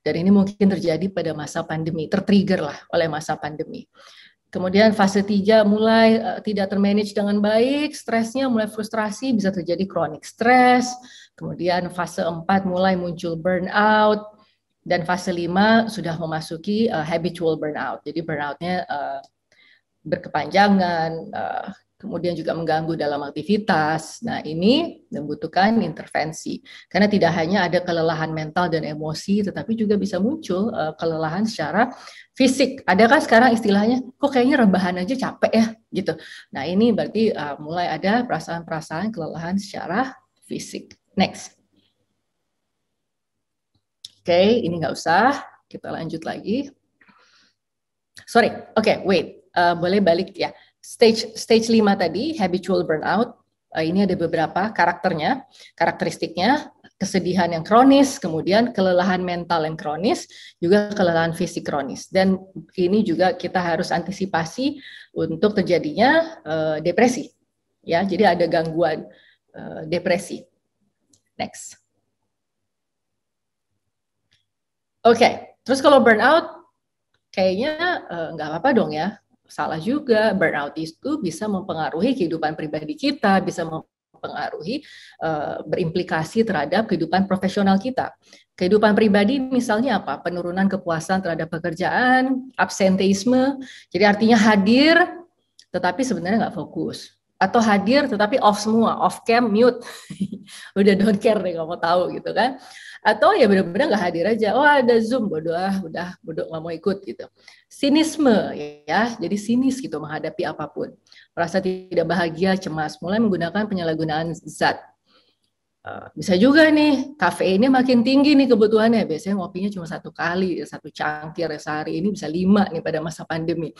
Dan ini mungkin terjadi pada masa pandemi, tertrigger lah oleh masa pandemi. Kemudian fase tiga mulai uh, tidak termanage dengan baik, stresnya mulai frustrasi, bisa terjadi chronic stress. Kemudian fase empat mulai muncul burnout, dan fase 5 sudah memasuki uh, habitual burnout. Jadi burnoutnya uh, berkepanjangan, uh, kemudian juga mengganggu dalam aktivitas. Nah ini membutuhkan intervensi karena tidak hanya ada kelelahan mental dan emosi, tetapi juga bisa muncul uh, kelelahan secara fisik. Adakah sekarang istilahnya kok kayaknya rebahan aja capek ya gitu. Nah ini berarti uh, mulai ada perasaan-perasaan kelelahan secara fisik. Next okay, ini nggak usah. Kita lanjut lagi. Sorry, oke, okay, wait. Uh, boleh balik ya. Stage stage 5 tadi, habitual burnout. Uh, ini ada beberapa karakternya, karakteristiknya, kesedihan yang kronis, kemudian kelelahan mental yang kronis, juga kelelahan fisik kronis. Dan ini juga kita harus antisipasi untuk terjadinya uh, depresi. Ya, jadi ada gangguan uh, depresi. Next. Oke, okay. terus kalau burnout kayaknya eh, nggak uh, apa-apa dong ya. Salah juga, burnout itu bisa mempengaruhi kehidupan pribadi kita, bisa mempengaruhi uh, berimplikasi terhadap kehidupan profesional kita. Kehidupan pribadi misalnya apa? Penurunan kepuasan terhadap pekerjaan, absenteisme. Jadi artinya hadir tetapi sebenarnya nggak fokus atau hadir tetapi off semua, off cam, mute. udah don't care deh kalau mau tahu gitu kan. Atau ya benar-benar nggak hadir aja. Oh ada Zoom, bodoh ah, udah bodoh nggak mau ikut gitu. Sinisme ya, jadi sinis gitu menghadapi apapun. Merasa tidak bahagia, cemas, mulai menggunakan penyalahgunaan zat bisa juga nih kafe ini makin tinggi nih kebutuhannya biasanya ngopinya cuma satu kali satu cangkir sehari ini bisa lima nih pada masa pandemi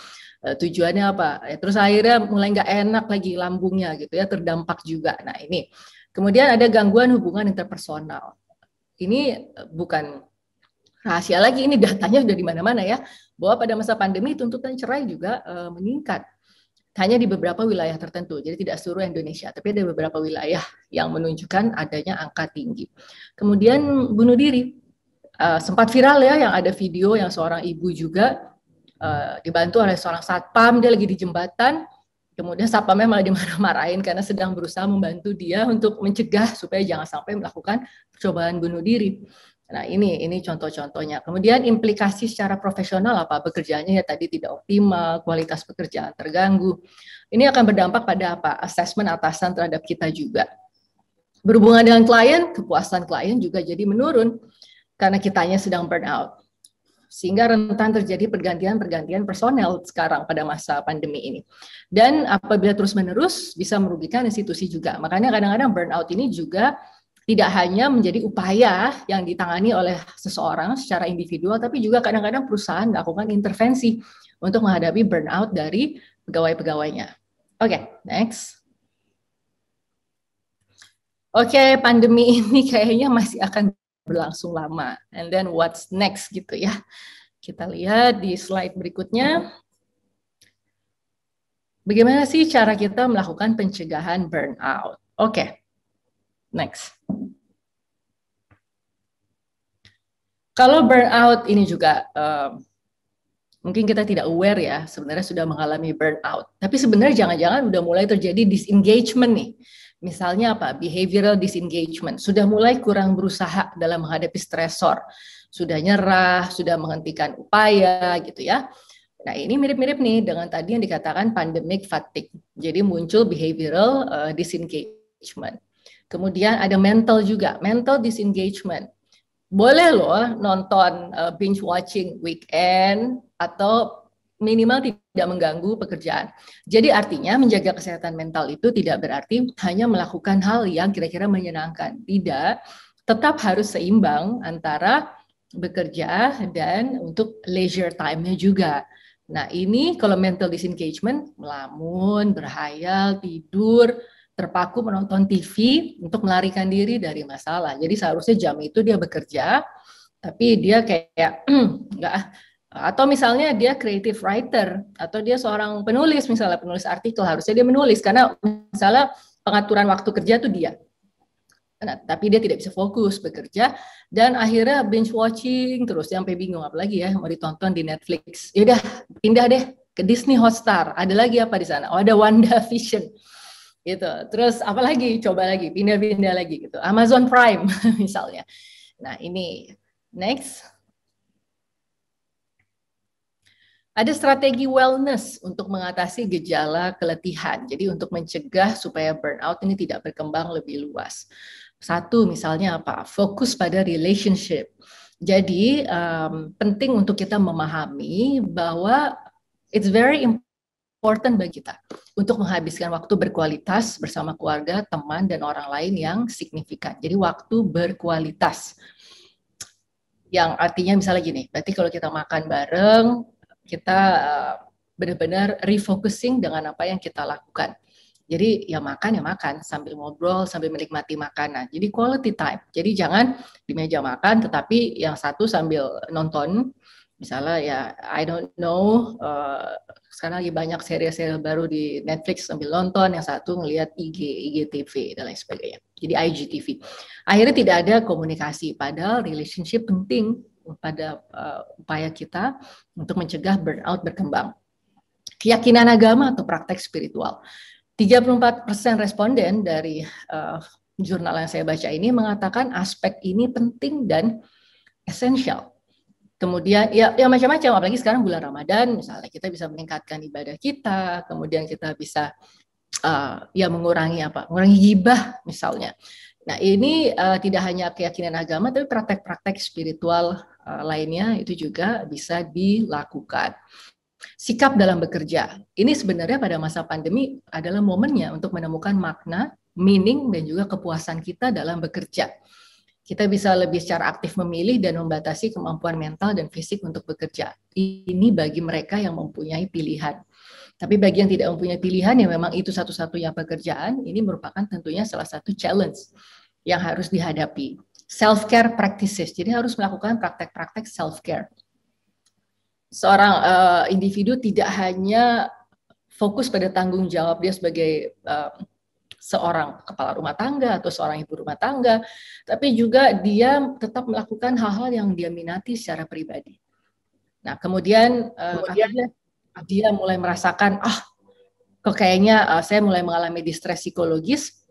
eh, tujuannya apa ya, terus akhirnya mulai nggak enak lagi lambungnya gitu ya terdampak juga nah ini kemudian ada gangguan hubungan interpersonal ini eh, bukan rahasia lagi ini datanya sudah di mana-mana ya bahwa pada masa pandemi tuntutan cerai juga eh, meningkat hanya di beberapa wilayah tertentu, jadi tidak seluruh Indonesia, tapi ada beberapa wilayah yang menunjukkan adanya angka tinggi. Kemudian bunuh diri, uh, sempat viral ya yang ada video yang seorang ibu juga uh, dibantu oleh seorang satpam, dia lagi di jembatan, kemudian satpamnya malah dimarah-marahin karena sedang berusaha membantu dia untuk mencegah supaya jangan sampai melakukan percobaan bunuh diri. Nah, ini ini contoh-contohnya. Kemudian implikasi secara profesional apa? Bekerjanya ya tadi tidak optimal, kualitas pekerjaan terganggu. Ini akan berdampak pada apa? assessment atasan terhadap kita juga. Berhubungan dengan klien, kepuasan klien juga jadi menurun karena kitanya sedang burnout. Sehingga rentan terjadi pergantian-pergantian personel sekarang pada masa pandemi ini. Dan apabila terus-menerus bisa merugikan institusi juga. Makanya kadang-kadang burnout ini juga tidak hanya menjadi upaya yang ditangani oleh seseorang secara individual, tapi juga kadang-kadang perusahaan melakukan intervensi untuk menghadapi burnout dari pegawai-pegawainya. Oke, okay, next. Oke, okay, pandemi ini kayaknya masih akan berlangsung lama. And then what's next gitu ya. Kita lihat di slide berikutnya. Bagaimana sih cara kita melakukan pencegahan burnout? Oke, okay. next. Kalau burnout ini juga um, mungkin kita tidak aware ya sebenarnya sudah mengalami burnout. Tapi sebenarnya jangan-jangan udah mulai terjadi disengagement nih. Misalnya apa? Behavioral disengagement. Sudah mulai kurang berusaha dalam menghadapi stresor. Sudah nyerah, sudah menghentikan upaya gitu ya. Nah, ini mirip-mirip nih dengan tadi yang dikatakan pandemic fatigue. Jadi muncul behavioral uh, disengagement. Kemudian ada mental juga, mental disengagement boleh loh nonton uh, binge watching weekend atau minimal tidak mengganggu pekerjaan. Jadi artinya menjaga kesehatan mental itu tidak berarti hanya melakukan hal yang kira-kira menyenangkan. Tidak, tetap harus seimbang antara bekerja dan untuk leisure time-nya juga. Nah, ini kalau mental disengagement, melamun, berhayal, tidur, terpaku menonton TV untuk melarikan diri dari masalah. Jadi seharusnya jam itu dia bekerja, tapi dia kayak nggak ah. atau misalnya dia creative writer atau dia seorang penulis misalnya penulis artikel harusnya dia menulis karena misalnya pengaturan waktu kerja itu dia. Nah, tapi dia tidak bisa fokus bekerja dan akhirnya binge watching terus sampai bingung apalagi ya mau ditonton di Netflix. Yaudah pindah deh ke Disney Hotstar. Ada lagi apa di sana? Oh, ada Wanda Vision gitu terus lagi? coba lagi pindah-pindah lagi gitu Amazon Prime misalnya nah ini next Ada strategi wellness untuk mengatasi gejala keletihan. Jadi untuk mencegah supaya burnout ini tidak berkembang lebih luas. Satu misalnya apa? Fokus pada relationship. Jadi um, penting untuk kita memahami bahwa it's very important important bagi kita untuk menghabiskan waktu berkualitas bersama keluarga, teman, dan orang lain yang signifikan. Jadi waktu berkualitas. Yang artinya misalnya gini, berarti kalau kita makan bareng, kita eh, benar-benar refocusing dengan apa yang kita lakukan. Jadi ya makan ya makan sambil ngobrol sambil menikmati makanan. Jadi quality time. Jadi jangan di meja makan tetapi yang satu sambil nonton misalnya ya I don't know uh, sekarang lagi banyak serial-serial baru di Netflix sambil nonton yang satu ngelihat IG IGTV dan lain sebagainya jadi IGTV akhirnya tidak ada komunikasi padahal relationship penting pada uh, upaya kita untuk mencegah burnout berkembang keyakinan agama atau praktek spiritual 34% responden dari uh, jurnal yang saya baca ini mengatakan aspek ini penting dan esensial Kemudian ya, ya macam-macam, apalagi sekarang bulan Ramadan misalnya kita bisa meningkatkan ibadah kita, kemudian kita bisa uh, ya mengurangi apa, mengurangi gibah misalnya. Nah ini uh, tidak hanya keyakinan agama, tapi praktek-praktek spiritual uh, lainnya itu juga bisa dilakukan. Sikap dalam bekerja ini sebenarnya pada masa pandemi adalah momennya untuk menemukan makna, meaning, dan juga kepuasan kita dalam bekerja kita bisa lebih secara aktif memilih dan membatasi kemampuan mental dan fisik untuk bekerja. Ini bagi mereka yang mempunyai pilihan. Tapi bagi yang tidak mempunyai pilihan yang memang itu satu-satunya pekerjaan, ini merupakan tentunya salah satu challenge yang harus dihadapi. Self care practices. Jadi harus melakukan praktek-praktek self care. Seorang uh, individu tidak hanya fokus pada tanggung jawab dia sebagai uh, seorang kepala rumah tangga atau seorang ibu rumah tangga, tapi juga dia tetap melakukan hal-hal yang dia minati secara pribadi. Nah, kemudian, eh, kemudian uh, dia mulai merasakan, ah, oh, kok kayaknya uh, saya mulai mengalami distress psikologis,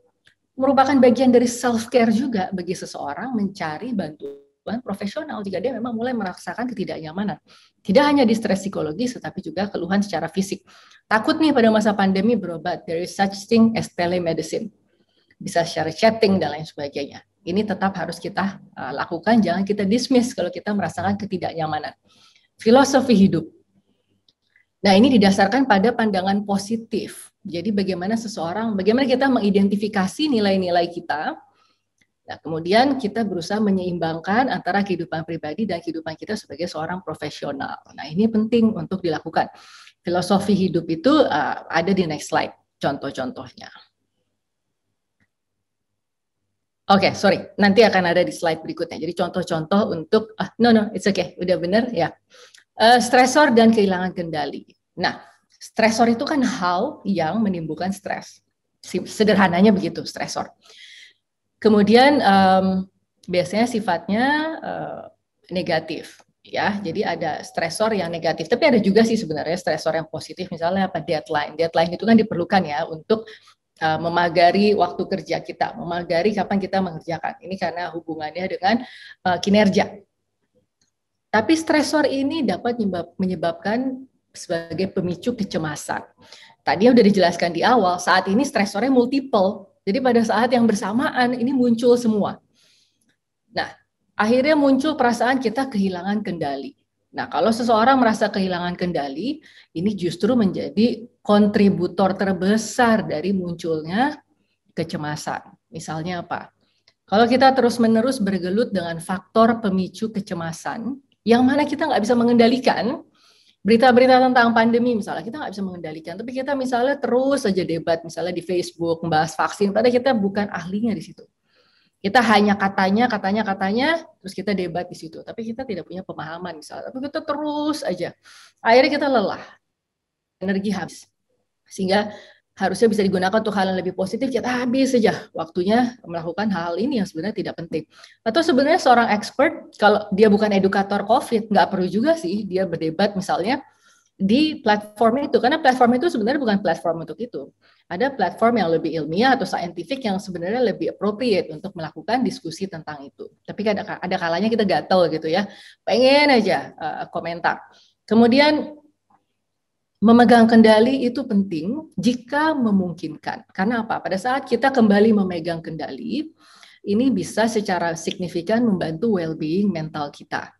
merupakan bagian dari self care juga bagi seseorang mencari bantuan bantuan profesional jika dia memang mulai merasakan ketidaknyamanan. Tidak hanya di stres psikologis, tetapi juga keluhan secara fisik. Takut nih pada masa pandemi berobat, there is such thing as telemedicine. Bisa secara chatting dan lain sebagainya. Ini tetap harus kita uh, lakukan, jangan kita dismiss kalau kita merasakan ketidaknyamanan. Filosofi hidup. Nah, ini didasarkan pada pandangan positif. Jadi bagaimana seseorang, bagaimana kita mengidentifikasi nilai-nilai kita, Nah, kemudian kita berusaha menyeimbangkan antara kehidupan pribadi dan kehidupan kita sebagai seorang profesional. Nah, ini penting untuk dilakukan. Filosofi hidup itu uh, ada di next slide, contoh-contohnya. Oke, okay, sorry. Nanti akan ada di slide berikutnya. Jadi contoh-contoh untuk, uh, no, no, it's okay. Udah bener, ya. Yeah. Uh, stresor dan kehilangan kendali. Nah, stresor itu kan hal yang menimbulkan stres. Sederhananya begitu, stresor. Kemudian um, biasanya sifatnya uh, negatif ya. Jadi ada stresor yang negatif, tapi ada juga sih sebenarnya stresor yang positif misalnya apa deadline. Deadline itu kan diperlukan ya untuk uh, memagari waktu kerja kita, memagari kapan kita mengerjakan. Ini karena hubungannya dengan uh, kinerja. Tapi stresor ini dapat menyebabkan sebagai pemicu kecemasan. Tadi yang udah dijelaskan di awal, saat ini stresornya multiple. Jadi pada saat yang bersamaan ini muncul semua. Nah, akhirnya muncul perasaan kita kehilangan kendali. Nah, kalau seseorang merasa kehilangan kendali, ini justru menjadi kontributor terbesar dari munculnya kecemasan. Misalnya apa? Kalau kita terus-menerus bergelut dengan faktor pemicu kecemasan, yang mana kita nggak bisa mengendalikan, berita-berita tentang pandemi misalnya kita nggak bisa mengendalikan tapi kita misalnya terus saja debat misalnya di Facebook membahas vaksin padahal kita bukan ahlinya di situ kita hanya katanya katanya katanya terus kita debat di situ tapi kita tidak punya pemahaman misalnya tapi kita terus aja akhirnya kita lelah energi habis sehingga harusnya bisa digunakan untuk hal yang lebih positif, kita ya habis saja waktunya melakukan hal-hal ini yang sebenarnya tidak penting. Atau sebenarnya seorang expert, kalau dia bukan edukator COVID, nggak perlu juga sih dia berdebat misalnya di platform itu, karena platform itu sebenarnya bukan platform untuk itu. Ada platform yang lebih ilmiah atau saintifik yang sebenarnya lebih appropriate untuk melakukan diskusi tentang itu. Tapi ada, ada kalanya kita gatel gitu ya, pengen aja uh, komentar. Kemudian memegang kendali itu penting jika memungkinkan. Karena apa? Pada saat kita kembali memegang kendali, ini bisa secara signifikan membantu well-being mental kita.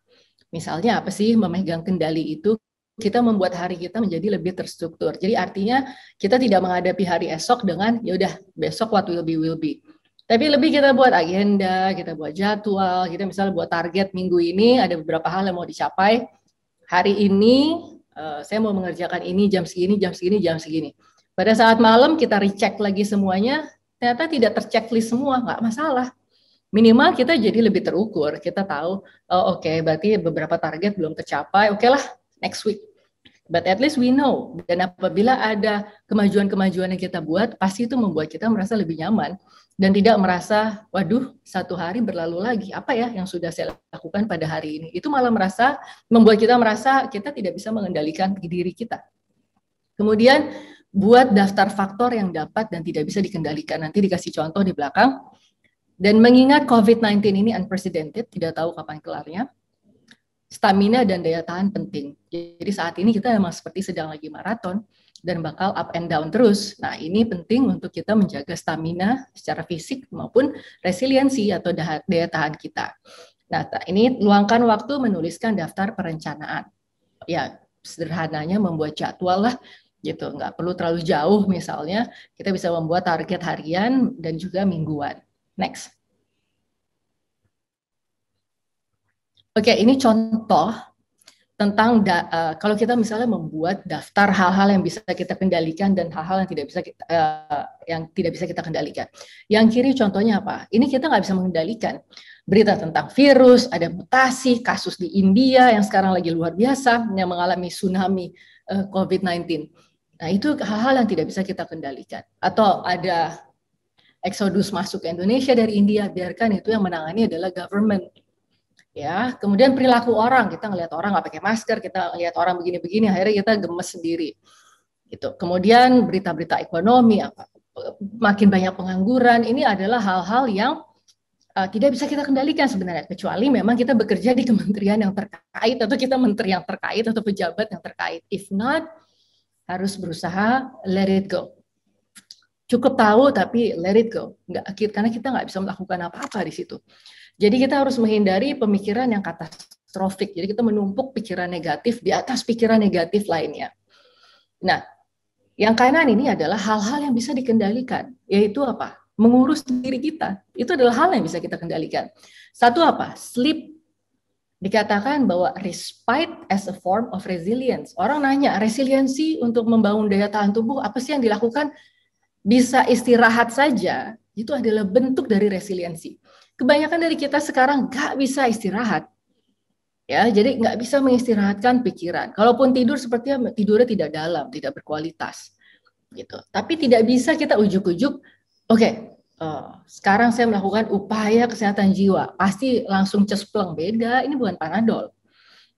Misalnya apa sih memegang kendali itu? Kita membuat hari kita menjadi lebih terstruktur. Jadi artinya kita tidak menghadapi hari esok dengan ya udah besok what will be will be. Tapi lebih kita buat agenda, kita buat jadwal, kita misalnya buat target minggu ini ada beberapa hal yang mau dicapai. Hari ini Eh, saya mau mengerjakan ini jam segini, jam segini, jam segini. Pada saat malam kita recheck lagi semuanya, ternyata tidak terchecklist semua, nggak masalah. Minimal kita jadi lebih terukur, kita tahu, oh, oke, okay, berarti beberapa target belum tercapai, oke okay lah, next week. But at least we know. Dan apabila ada kemajuan-kemajuan yang kita buat, pasti itu membuat kita merasa lebih nyaman dan tidak merasa, waduh, satu hari berlalu lagi, apa ya yang sudah saya lakukan pada hari ini? Itu malah merasa membuat kita merasa kita tidak bisa mengendalikan diri kita. Kemudian buat daftar faktor yang dapat dan tidak bisa dikendalikan. Nanti dikasih contoh di belakang. Dan mengingat COVID-19 ini unprecedented, tidak tahu kapan kelarnya. Stamina dan daya tahan penting. Jadi saat ini kita memang seperti sedang lagi maraton, dan bakal up and down terus. Nah, ini penting untuk kita menjaga stamina secara fisik maupun resiliensi atau daya tahan kita. Nah, ini luangkan waktu menuliskan daftar perencanaan. Ya, sederhananya membuat jadwal lah gitu. Nggak perlu terlalu jauh misalnya, kita bisa membuat target harian dan juga mingguan. Next. Oke, ini contoh tentang da, uh, kalau kita misalnya membuat daftar hal-hal yang bisa kita kendalikan dan hal-hal yang tidak bisa kita, uh, yang tidak bisa kita kendalikan. Yang kiri contohnya apa? Ini kita nggak bisa mengendalikan berita tentang virus, ada mutasi, kasus di India yang sekarang lagi luar biasa yang mengalami tsunami uh, eh, COVID-19. Nah itu hal-hal yang tidak bisa kita kendalikan. Atau ada eksodus masuk ke Indonesia dari India, biarkan itu yang menangani adalah government ya kemudian perilaku orang kita ngelihat orang nggak pakai masker kita ngelihat orang begini-begini akhirnya kita gemes sendiri gitu kemudian berita-berita ekonomi apa makin banyak pengangguran ini adalah hal-hal yang uh, tidak bisa kita kendalikan sebenarnya kecuali memang kita bekerja di kementerian yang terkait atau kita menteri yang terkait atau pejabat yang terkait if not harus berusaha let it go cukup tahu tapi let it go nggak karena kita nggak bisa melakukan apa-apa di situ jadi kita harus menghindari pemikiran yang katastrofik. Jadi kita menumpuk pikiran negatif di atas pikiran negatif lainnya. Nah, yang kanan ini adalah hal-hal yang bisa dikendalikan, yaitu apa? Mengurus diri kita. Itu adalah hal yang bisa kita kendalikan. Satu apa? Sleep. Dikatakan bahwa respite as a form of resilience. Orang nanya, resiliensi untuk membangun daya tahan tubuh, apa sih yang dilakukan? Bisa istirahat saja, itu adalah bentuk dari resiliensi kebanyakan dari kita sekarang gak bisa istirahat. Ya, jadi nggak bisa mengistirahatkan pikiran. Kalaupun tidur sepertinya tidurnya tidak dalam, tidak berkualitas, gitu. Tapi tidak bisa kita ujuk-ujuk, oke, okay, uh, eh, sekarang saya melakukan upaya kesehatan jiwa, pasti langsung cespleng beda. Ini bukan panadol.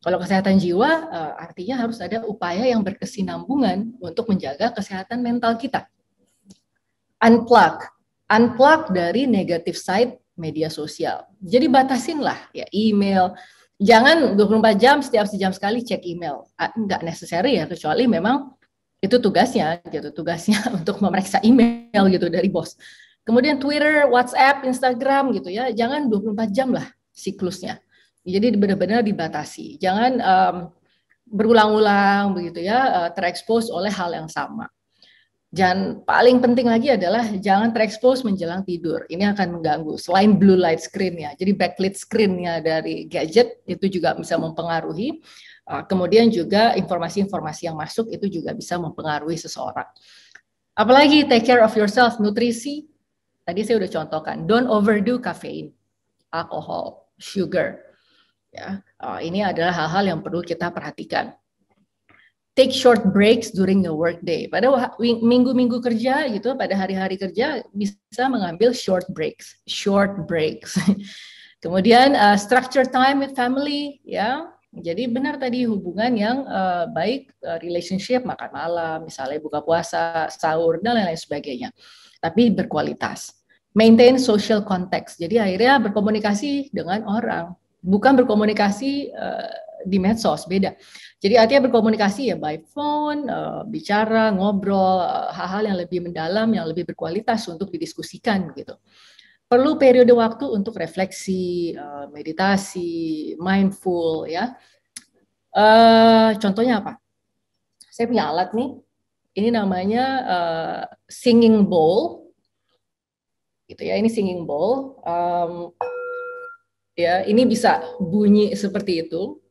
Kalau kesehatan jiwa, uh, artinya harus ada upaya yang berkesinambungan untuk menjaga kesehatan mental kita. Unplug, unplug dari negative side media sosial. Jadi batasinlah ya email. Jangan 24 jam setiap sejam sekali cek email. Enggak necessary ya kecuali memang itu tugasnya gitu, tugasnya untuk memeriksa email gitu dari bos. Kemudian Twitter, WhatsApp, Instagram gitu ya. Jangan 24 jam lah siklusnya. Jadi benar-benar dibatasi. Jangan um, berulang-ulang begitu ya, eh, terekspos oleh hal yang sama. Dan paling penting lagi adalah jangan terekspos menjelang tidur. Ini akan mengganggu. Selain blue light screen ya, jadi backlit screen screennya dari gadget itu juga bisa mempengaruhi. Ah, kemudian juga informasi-informasi yang masuk itu juga bisa mempengaruhi seseorang. Apalagi take care of yourself, nutrisi. Tadi saya udah contohkan, don't overdo caffeine, alkohol, sugar. Ya, ah, ini adalah hal-hal yang perlu kita perhatikan take short breaks during your workday. Pada minggu-minggu kerja gitu, pada hari-hari kerja bisa mengambil short breaks, short breaks. Kemudian uh, structure time with family, ya. Jadi benar tadi hubungan yang uh, baik uh, relationship makan malam, misalnya buka puasa, sahur dan lain-lain sebagainya. Tapi berkualitas. Maintain social context. Jadi akhirnya berkomunikasi dengan orang, bukan berkomunikasi uh, di medsos, beda jadi artinya berkomunikasi ya by phone, uh, bicara, ngobrol, eh, hal-hal uh, yang lebih mendalam, yang lebih berkualitas untuk didiskusikan gitu. Perlu periode waktu untuk refleksi, uh, meditasi, mindful ya. Uh, contohnya apa? Saya punya alat nih. Ini namanya uh, singing bowl. Gitu ya, ini singing bowl. Um, ya, ini bisa bunyi seperti itu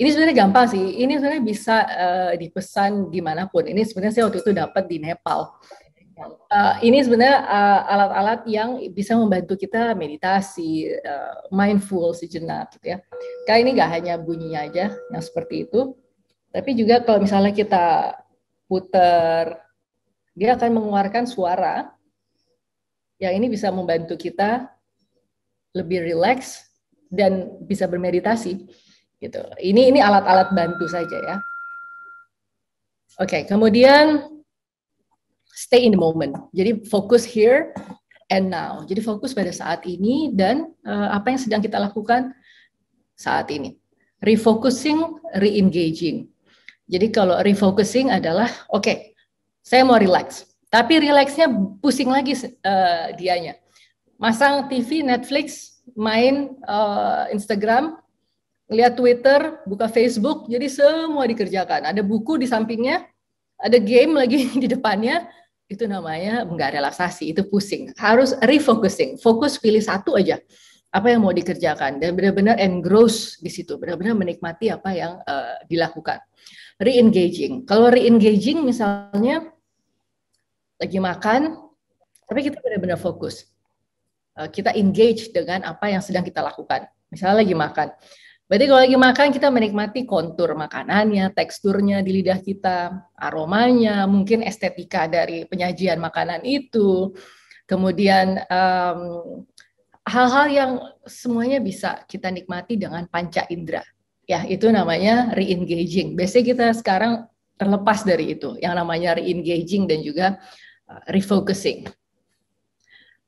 ini sebenarnya gampang sih. Ini sebenarnya bisa uh, dipesan dimanapun. Ini sebenarnya saya waktu itu dapat di Nepal. Uh, ini sebenarnya alat eh, alat-alat yang bisa membantu kita meditasi, uh, mindful sejenak gitu ya. Karena ini nggak hanya bunyinya aja yang seperti itu, tapi juga kalau misalnya kita putar, dia akan mengeluarkan suara yang ini bisa membantu kita lebih relax dan bisa bermeditasi gitu. Ini ini alat-alat bantu saja ya. Oke, okay, kemudian stay in the moment. Jadi fokus here and now. Jadi fokus pada saat ini dan uh, apa yang sedang kita lakukan saat ini. Refocusing, reengaging Jadi kalau refocusing adalah oke, okay, saya mau relax. Tapi relaxnya pusing lagi uh, dianya. Masang TV, Netflix, main uh, Instagram, Lihat Twitter, buka Facebook, jadi semua dikerjakan. Ada buku di sampingnya, ada game lagi di depannya, itu namanya nggak relaksasi, itu pusing. Harus refocusing, fokus pilih satu aja apa yang mau dikerjakan dan benar-benar engross di situ, benar-benar menikmati apa yang uh, dilakukan. Re-engaging. Kalau re-engaging misalnya lagi makan, tapi kita benar-benar fokus. Uh, kita engage dengan apa yang sedang kita lakukan. Misalnya lagi makan. Berarti kalau lagi makan kita menikmati kontur makanannya, teksturnya di lidah kita, aromanya, mungkin estetika dari penyajian makanan itu. Kemudian um, hal-hal yang semuanya bisa kita nikmati dengan panca indera. Ya, itu namanya re-engaging. Biasanya kita sekarang terlepas dari itu, yang namanya re-engaging dan juga eh, refocusing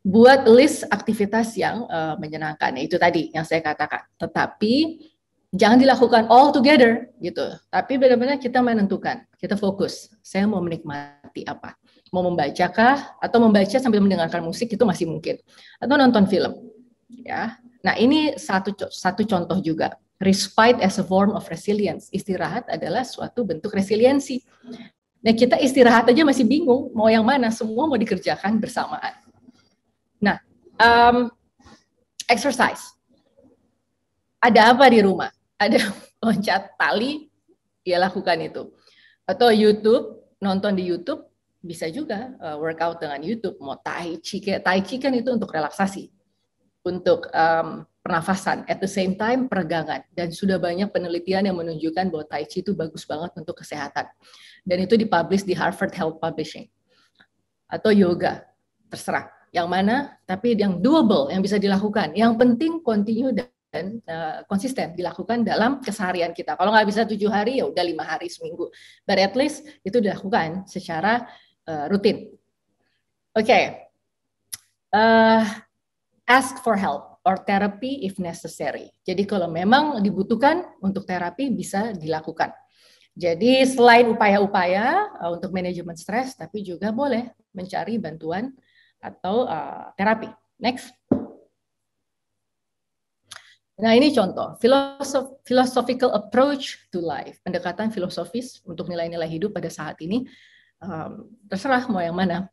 buat list aktivitas yang uh, menyenangkan. Itu tadi yang saya katakan. Tetapi jangan dilakukan all together gitu. Tapi benar-benar kita menentukan, kita fokus. Saya mau menikmati apa? Mau membacakah atau membaca sambil mendengarkan musik itu masih mungkin. Atau nonton film. Ya. Nah, ini satu satu contoh juga. Respite as a form of resilience. Istirahat adalah suatu bentuk resiliensi. Nah, kita istirahat aja masih bingung mau yang mana, semua mau dikerjakan bersamaan. Nah, um, exercise. Ada apa di rumah? ada loncat tali, ya lakukan itu. Atau YouTube, nonton di YouTube, bisa juga uh, workout dengan YouTube. Mau tai chi, kayak tai chi kan itu untuk relaksasi, untuk um, pernafasan, at the same time peregangan. Dan sudah banyak penelitian yang menunjukkan bahwa tai chi itu bagus banget untuk kesehatan. Dan itu dipublish di Harvard Health Publishing. Atau yoga, terserah. Yang mana, tapi yang doable, yang bisa dilakukan. Yang penting continue dan uh, konsisten dilakukan dalam keseharian kita. Kalau nggak bisa tujuh hari ya udah lima hari seminggu. But at least itu dilakukan secara uh, rutin. Oke, okay. uh, eh, ask for help or therapy if necessary. Jadi kalau memang dibutuhkan untuk terapi bisa dilakukan. Jadi selain upaya-upaya uh, untuk manajemen stres, tapi juga boleh mencari bantuan atau uh, terapi. Next. Nah ini contoh, philosoph philosophical approach to life, pendekatan filosofis untuk nilai-nilai hidup pada saat ini, um, terserah mau yang mana.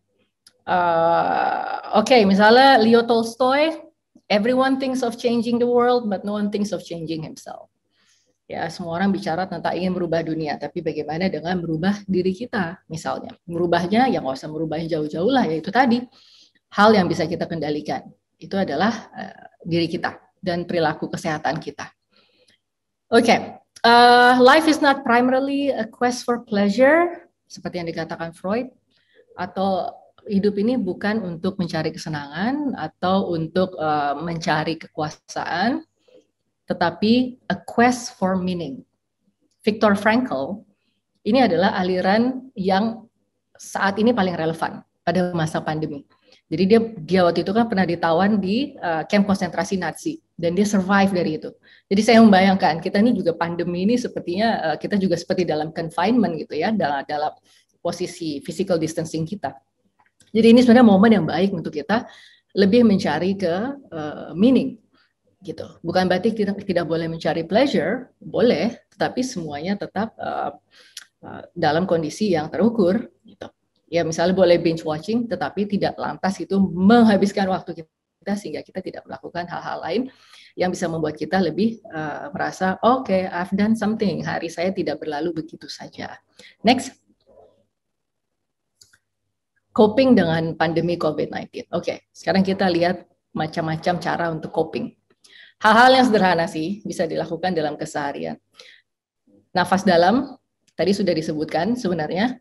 Uh, Oke, okay, misalnya Leo Tolstoy, everyone thinks of changing the world, but no one thinks of changing himself. Ya, semua orang bicara tentang ingin merubah dunia, tapi bagaimana dengan merubah diri kita, misalnya. Merubahnya, yang nggak usah merubahnya jauh-jauh lah, yaitu tadi, hal yang bisa kita kendalikan. Itu adalah uh, diri kita dan perilaku kesehatan kita. Oke, okay. uh, eh, life is not primarily a quest for pleasure, seperti yang dikatakan Freud, atau hidup ini bukan untuk mencari kesenangan atau untuk uh, mencari kekuasaan, tetapi a quest for meaning. Viktor Frankl ini adalah aliran yang saat ini paling relevan pada masa pandemi jadi dia dia waktu itu kan pernah ditawan di uh, camp konsentrasi Nazi dan dia survive dari itu. Jadi saya membayangkan kita ini juga pandemi ini sepertinya uh, kita juga seperti dalam confinement gitu ya dalam dalam posisi physical distancing kita. Jadi ini sebenarnya momen yang baik untuk kita lebih mencari ke uh, meaning gitu. Bukan berarti kita tidak boleh mencari pleasure, boleh, tetapi semuanya tetap uh, uh, dalam kondisi yang terukur ya misalnya boleh binge watching tetapi tidak lantas itu menghabiskan waktu kita sehingga kita tidak melakukan hal-hal lain yang bisa membuat kita lebih uh, merasa oke okay, I've done something hari saya tidak berlalu begitu saja. Next coping dengan pandemi COVID-19. Oke, okay, sekarang kita lihat macam-macam cara untuk coping. Hal-hal yang sederhana sih bisa dilakukan dalam keseharian. Nafas dalam tadi sudah disebutkan sebenarnya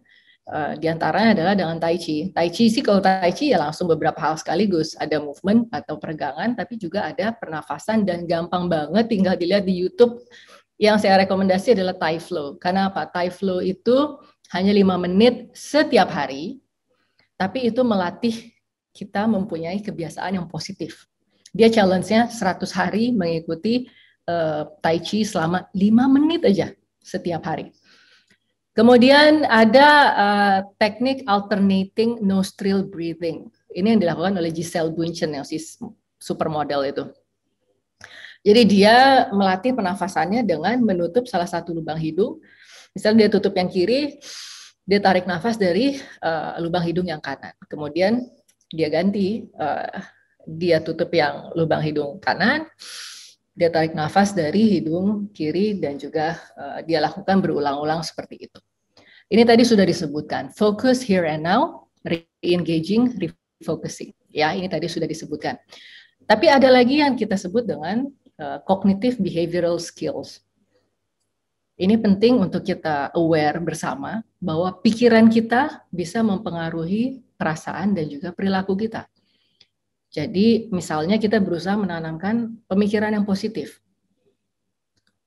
Uh, di antaranya adalah dengan tai chi. Tai chi sih kalau tai chi ya langsung beberapa hal sekaligus, ada movement atau peregangan tapi juga ada pernafasan dan gampang banget tinggal dilihat di YouTube. Yang saya rekomendasi adalah Tai Flow. Karena apa? Tai Flow itu hanya lima menit setiap hari, tapi itu melatih kita mempunyai kebiasaan yang positif. Dia challenge-nya 100 hari mengikuti uh, tai chi selama lima menit aja setiap hari. Kemudian ada uh, teknik alternating nostril breathing. Ini yang dilakukan oleh Giselle Bundchen yang si supermodel itu. Jadi dia melatih penafasannya dengan menutup salah satu lubang hidung. Misalnya dia tutup yang kiri, dia tarik nafas dari uh, lubang hidung yang kanan. Kemudian dia ganti, uh, dia tutup yang lubang hidung kanan, dia tarik nafas dari hidung kiri dan juga uh, dia lakukan berulang-ulang seperti itu. Ini tadi sudah disebutkan, focus here and now, re-engaging, refocusing. Ya, ini tadi sudah disebutkan. Tapi ada lagi yang kita sebut dengan uh, cognitive behavioral skills. Ini penting untuk kita aware bersama bahwa pikiran kita bisa mempengaruhi perasaan dan juga perilaku kita. Jadi misalnya kita berusaha menanamkan pemikiran yang positif.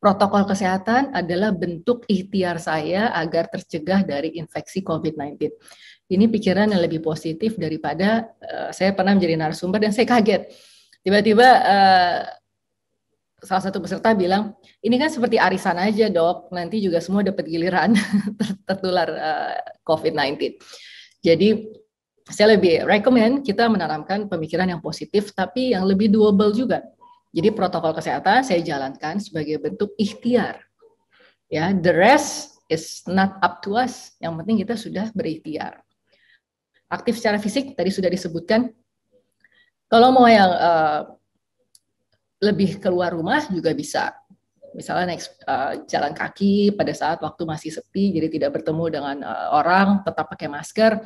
Protokol kesehatan adalah bentuk ikhtiar saya agar tercegah dari infeksi COVID-19. Ini pikiran yang lebih positif daripada uh, saya pernah menjadi narasumber dan saya kaget. Tiba-tiba uh, salah satu peserta bilang, ini kan seperti arisan aja dok, nanti juga semua dapat giliran tertular uh, eh, COVID-19. Jadi saya lebih recommend kita menanamkan pemikiran yang positif tapi yang lebih doable juga. Jadi protokol kesehatan saya jalankan sebagai bentuk ikhtiar. Ya, the rest is not up to us. Yang penting kita sudah berikhtiar. Aktif secara fisik tadi sudah disebutkan. Kalau mau yang uh, lebih keluar rumah juga bisa. Misalnya naik uh, jalan kaki pada saat waktu masih sepi, jadi tidak bertemu dengan uh, orang, tetap pakai masker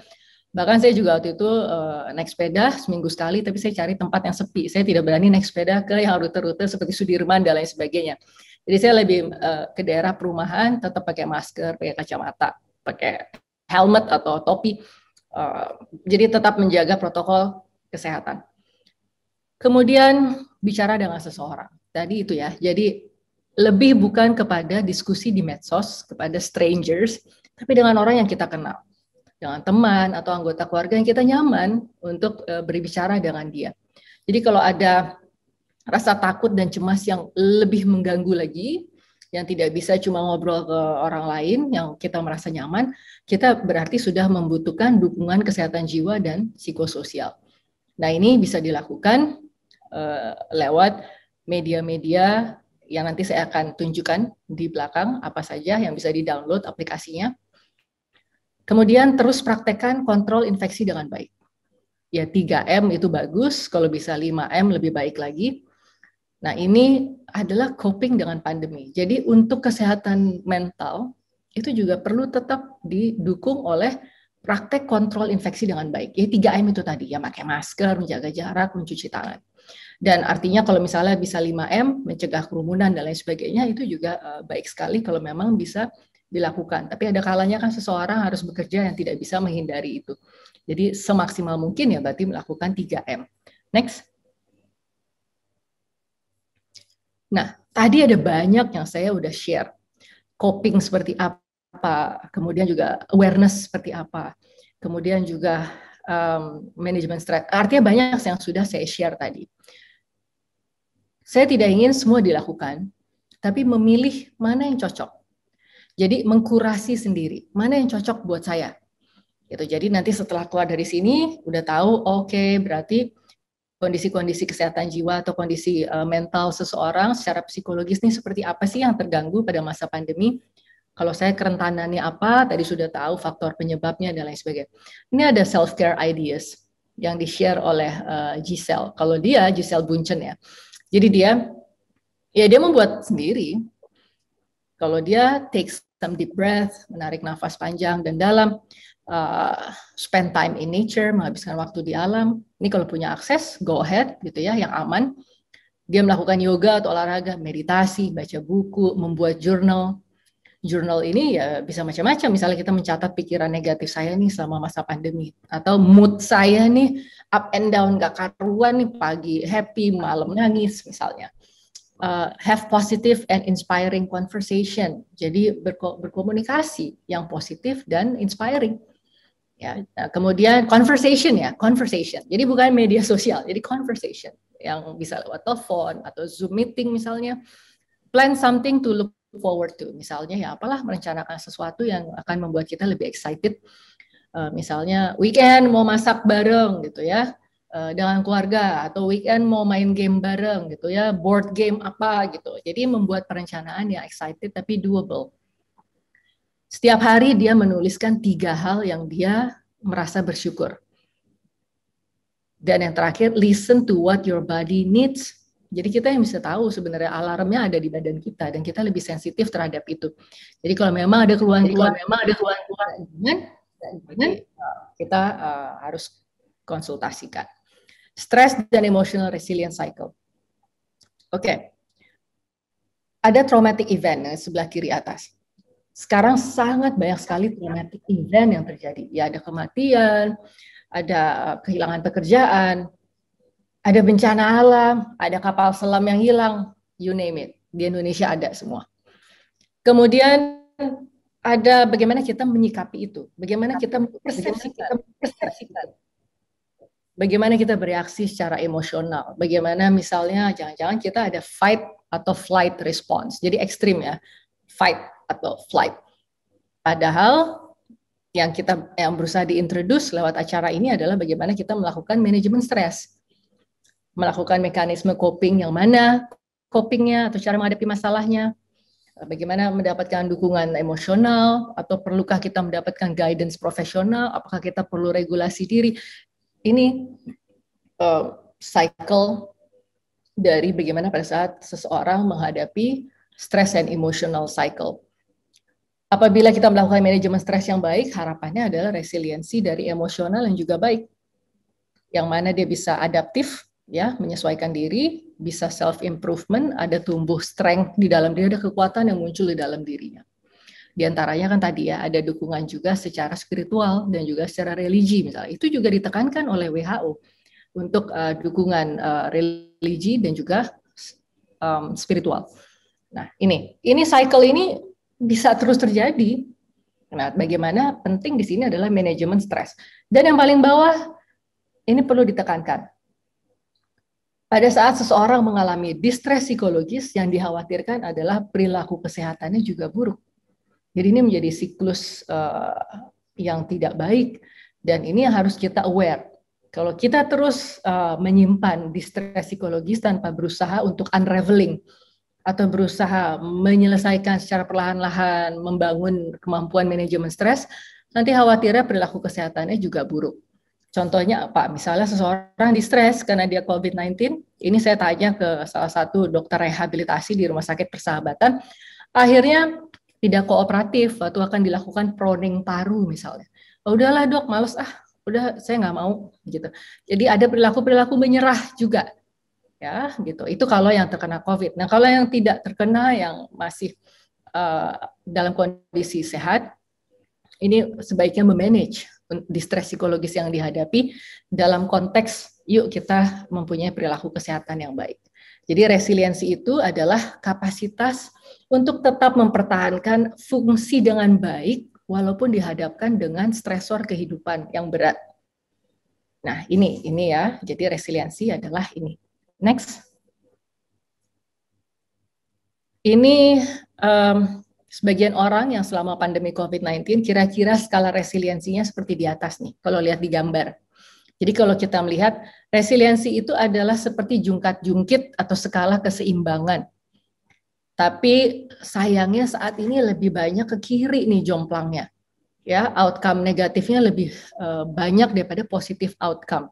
Bahkan saya juga waktu itu uh, naik sepeda seminggu sekali, tapi saya cari tempat yang sepi. Saya tidak berani naik sepeda ke yang rute-rute seperti Sudirman dan lain sebagainya. Jadi saya lebih uh, ke daerah perumahan, tetap pakai masker, pakai kacamata, pakai helmet atau topi. Uh, jadi tetap menjaga protokol kesehatan. Kemudian bicara dengan seseorang. Tadi itu ya. Jadi lebih bukan kepada diskusi di medsos kepada strangers, tapi dengan orang yang kita kenal dengan teman atau anggota keluarga yang kita nyaman untuk uh, berbicara dengan dia. Jadi kalau ada rasa takut dan cemas yang lebih mengganggu lagi, yang tidak bisa cuma ngobrol ke orang lain yang kita merasa nyaman, kita berarti sudah membutuhkan dukungan kesehatan jiwa dan psikososial. Nah, ini bisa dilakukan uh, lewat media-media yang nanti saya akan tunjukkan di belakang apa saja yang bisa di-download aplikasinya Kemudian terus praktekkan kontrol infeksi dengan baik. Ya 3M itu bagus, kalau bisa 5M lebih baik lagi. Nah ini adalah coping dengan pandemi. Jadi untuk kesehatan mental itu juga perlu tetap didukung oleh praktek kontrol infeksi dengan baik. Ya 3M itu tadi, ya pakai masker, menjaga jarak, mencuci tangan. Dan artinya kalau misalnya bisa 5M, mencegah kerumunan dan lain sebagainya, itu juga eh, baik sekali kalau memang bisa dilakukan. Tapi ada kalanya kan seseorang harus bekerja yang tidak bisa menghindari itu. Jadi semaksimal mungkin ya berarti melakukan 3M. Next. Nah, tadi ada banyak yang saya udah share. Coping seperti apa, kemudian juga awareness seperti apa, kemudian juga um, manajemen strategy. Artinya banyak yang sudah saya share tadi. Saya tidak ingin semua dilakukan, tapi memilih mana yang cocok. Jadi mengkurasi sendiri, mana yang cocok buat saya. Gitu. Jadi nanti setelah keluar dari sini udah tahu oke okay, berarti kondisi-kondisi kesehatan jiwa atau kondisi uh, mental seseorang secara psikologis ini seperti apa sih yang terganggu pada masa pandemi? Kalau saya kerentanannya apa, tadi sudah tahu faktor penyebabnya dan lain sebagainya. Ini ada self care ideas yang di-share oleh uh, eh, Giselle. Kalau dia Giselle Bunchen ya. Jadi dia ya dia membuat sendiri. Kalau dia takes some deep breath, menarik nafas panjang dan dalam, uh, spend time in nature, menghabiskan waktu di alam. Ini kalau punya akses, go ahead gitu ya, yang aman. Dia melakukan yoga atau olahraga, meditasi, baca buku, membuat jurnal. Jurnal ini ya bisa macam-macam. Misalnya kita mencatat pikiran negatif saya nih selama masa pandemi, atau mood saya nih up and down gak karuan nih pagi happy malam nangis misalnya uh, have positive and inspiring conversation. Jadi berko berkomunikasi yang positif dan inspiring. Ya, nah, kemudian conversation ya, conversation. Jadi bukan media sosial, jadi conversation yang bisa lewat telepon atau Zoom meeting misalnya. Plan something to look forward to. Misalnya ya apalah merencanakan sesuatu yang akan membuat kita lebih excited. Uh, misalnya weekend mau masak bareng gitu ya Eh, dengan keluarga atau weekend mau main game bareng gitu ya board game apa gitu jadi membuat perencanaan yang excited tapi doable setiap hari dia menuliskan tiga hal yang dia merasa bersyukur dan yang terakhir listen to what your body needs jadi kita yang bisa tahu sebenarnya alarmnya ada di badan kita dan kita lebih sensitif terhadap itu jadi kalau memang ada keluhan-keluhan memang ada keluhan-keluhan kita uh, harus konsultasikan stress dan emotional resilience cycle. Oke, okay. ada traumatic event yang sebelah kiri atas. Sekarang sangat banyak sekali traumatic event yang terjadi. Ya ada kematian, ada kehilangan pekerjaan, ada bencana alam, ada kapal selam yang hilang, you name it. Di Indonesia ada semua. Kemudian ada bagaimana kita menyikapi itu, bagaimana kita persepsikan, persepsikan bagaimana kita bereaksi secara emosional. Bagaimana misalnya jangan-jangan kita ada fight atau flight response. Jadi ekstrim ya, fight atau flight. Padahal yang kita yang berusaha diintroduce lewat acara ini adalah bagaimana kita melakukan manajemen stres. Melakukan mekanisme coping yang mana, copingnya atau cara menghadapi masalahnya. Bagaimana mendapatkan dukungan emosional atau perlukah kita mendapatkan guidance profesional? Apakah kita perlu regulasi diri? ini uh, cycle dari bagaimana pada saat seseorang menghadapi stress and emotional cycle. Apabila kita melakukan manajemen stres yang baik, harapannya adalah resiliensi dari emosional yang juga baik. Yang mana dia bisa adaptif, ya, menyesuaikan diri, bisa self improvement, ada tumbuh strength di dalam diri, ada kekuatan yang muncul di dalam dirinya. Di antaranya kan tadi ya ada dukungan juga secara spiritual dan juga secara religi misalnya. Itu juga ditekankan oleh WHO untuk uh, dukungan uh, religi dan juga um, spiritual. Nah, ini ini cycle ini bisa terus terjadi. Nah, bagaimana penting di sini adalah manajemen stres. Dan yang paling bawah ini perlu ditekankan. Pada saat seseorang mengalami distres psikologis yang dikhawatirkan adalah perilaku kesehatannya juga buruk. Jadi ini menjadi siklus uh, yang tidak baik dan ini yang harus kita aware. Kalau kita terus uh, menyimpan distress psikologis tanpa berusaha untuk unraveling atau berusaha menyelesaikan secara perlahan-lahan membangun kemampuan manajemen stres, nanti khawatirnya perilaku kesehatannya juga buruk. Contohnya apa? Misalnya seseorang di stres karena dia COVID-19, ini saya tanya ke salah satu dokter rehabilitasi di Rumah Sakit Persahabatan, akhirnya tidak kooperatif atau akan dilakukan proning paru misalnya. Oh, udahlah dok, males ah, udah saya nggak mau gitu. Jadi ada perilaku-perilaku menyerah juga ya gitu. Itu kalau yang terkena COVID. Nah kalau yang tidak terkena yang masih uh, dalam kondisi sehat, ini sebaiknya memanage distress psikologis yang dihadapi dalam konteks yuk kita mempunyai perilaku kesehatan yang baik. Jadi resiliensi itu adalah kapasitas untuk tetap mempertahankan fungsi dengan baik walaupun dihadapkan dengan stresor kehidupan yang berat. Nah, ini ini ya. Jadi resiliensi adalah ini. Next. Ini um, sebagian orang yang selama pandemi COVID-19 kira-kira skala resiliensinya seperti di atas nih, kalau lihat di gambar. Jadi kalau kita melihat resiliensi itu adalah seperti jungkat-jungkit atau skala keseimbangan. Tapi sayangnya saat ini lebih banyak ke kiri nih jomplangnya. Ya, outcome negatifnya lebih eh, banyak daripada positif outcome.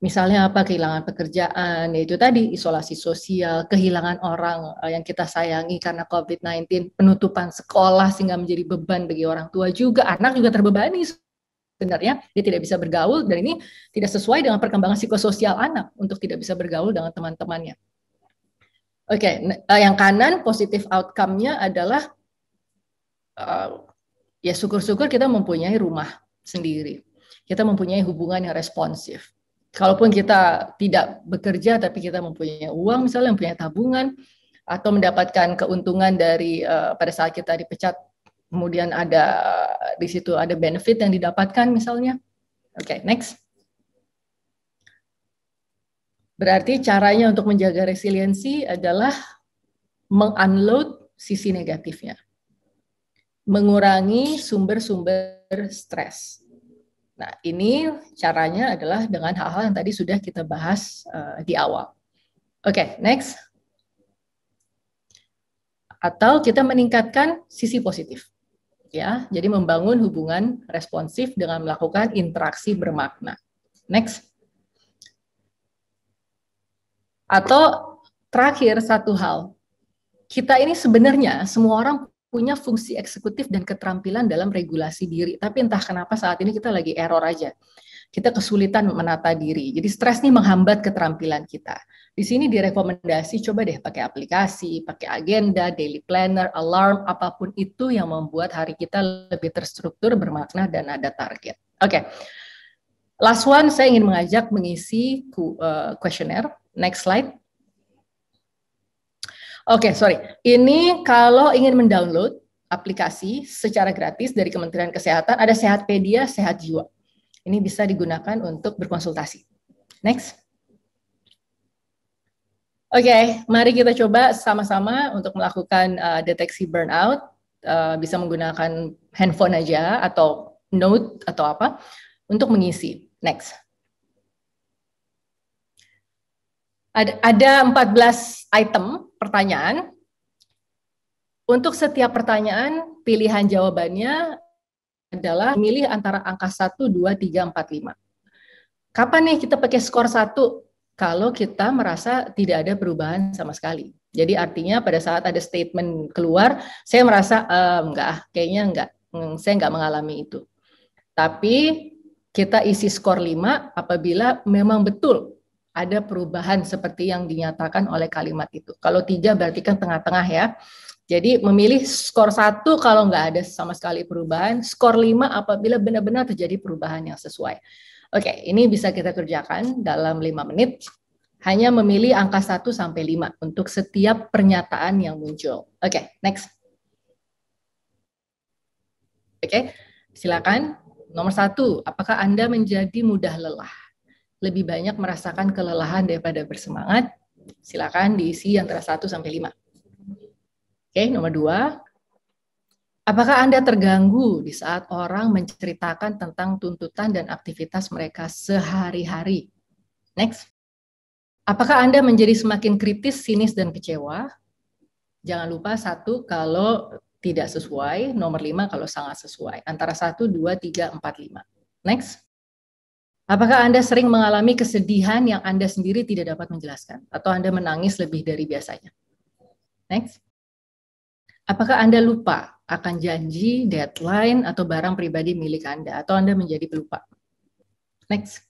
Misalnya apa kehilangan pekerjaan, itu tadi isolasi sosial, kehilangan orang eh, yang kita sayangi karena COVID-19, penutupan sekolah sehingga menjadi beban bagi orang tua juga, anak juga terbebani sebenarnya dia tidak bisa bergaul dan ini tidak sesuai dengan perkembangan psikososial anak untuk tidak bisa bergaul dengan teman-temannya. Oke, okay, nah, eh, yang kanan positif outcome-nya adalah uh, ya syukur-syukur kita mempunyai rumah sendiri. Kita mempunyai hubungan yang responsif. Kalaupun kita tidak bekerja tapi kita mempunyai uang misalnya mempunyai tabungan atau mendapatkan keuntungan dari uh, pada saat kita dipecat kemudian ada di situ ada benefit yang didapatkan misalnya. Oke, okay, next. Berarti caranya untuk menjaga resiliensi adalah mengunload sisi negatifnya. Mengurangi sumber-sumber stres. Nah, ini caranya adalah dengan hal-hal yang tadi sudah kita bahas uh, di awal. Oke, okay, next. Atau kita meningkatkan sisi positif ya. Jadi membangun hubungan responsif dengan melakukan interaksi bermakna. Next. Atau terakhir satu hal. Kita ini sebenarnya semua orang punya fungsi eksekutif dan keterampilan dalam regulasi diri, tapi entah kenapa saat ini kita lagi error aja kita kesulitan menata diri. Jadi stres ini menghambat keterampilan kita. Di sini direkomendasi coba deh pakai aplikasi, pakai agenda, daily planner, alarm, apapun itu yang membuat hari kita lebih terstruktur, bermakna dan ada target. Oke. Okay. Last one, saya ingin mengajak mengisi eh, kuesioner. Next slide. Oke, okay, sorry. Ini kalau ingin mendownload aplikasi secara gratis dari Kementerian Kesehatan, ada Sehatpedia, Sehat Jiwa. Ini bisa digunakan untuk berkonsultasi. Next. Oke, okay, mari kita coba sama-sama untuk melakukan uh, deteksi burnout. Uh, bisa menggunakan handphone aja atau note atau apa untuk mengisi. Next. Ada, ada 14 item pertanyaan. Untuk setiap pertanyaan, pilihan jawabannya adalah milih antara angka 1, 2, 3, 4, 5. Kapan nih kita pakai skor 1? Kalau kita merasa tidak ada perubahan sama sekali. Jadi artinya pada saat ada statement keluar, saya merasa ehm, enggak, ah, kayaknya enggak, hmm, saya enggak mengalami itu. Tapi kita isi skor 5 apabila memang betul ada perubahan seperti yang dinyatakan oleh kalimat itu. Kalau tiga berarti kan tengah-tengah ya. Jadi memilih skor satu kalau nggak ada sama sekali perubahan, skor 5 apabila benar-benar terjadi perubahan yang sesuai. Oke, ini bisa kita kerjakan dalam 5 menit. Hanya memilih angka 1 sampai 5 untuk setiap pernyataan yang muncul. Oke, next. Oke, silakan. Nomor satu, apakah Anda menjadi mudah lelah? Lebih banyak merasakan kelelahan daripada bersemangat? Silakan diisi antara 1 sampai 5. Oke, nomor dua, Apakah Anda terganggu di saat orang menceritakan tentang tuntutan dan aktivitas mereka sehari-hari? Next. Apakah Anda menjadi semakin kritis, sinis, dan kecewa? Jangan lupa satu kalau tidak sesuai, nomor lima kalau sangat sesuai. Antara satu, dua, tiga, empat, lima. Next. Apakah Anda sering mengalami kesedihan yang Anda sendiri tidak dapat menjelaskan? Atau Anda menangis lebih dari biasanya? Next. Apakah Anda lupa akan janji, deadline, atau barang pribadi milik Anda, atau Anda menjadi pelupa? Next.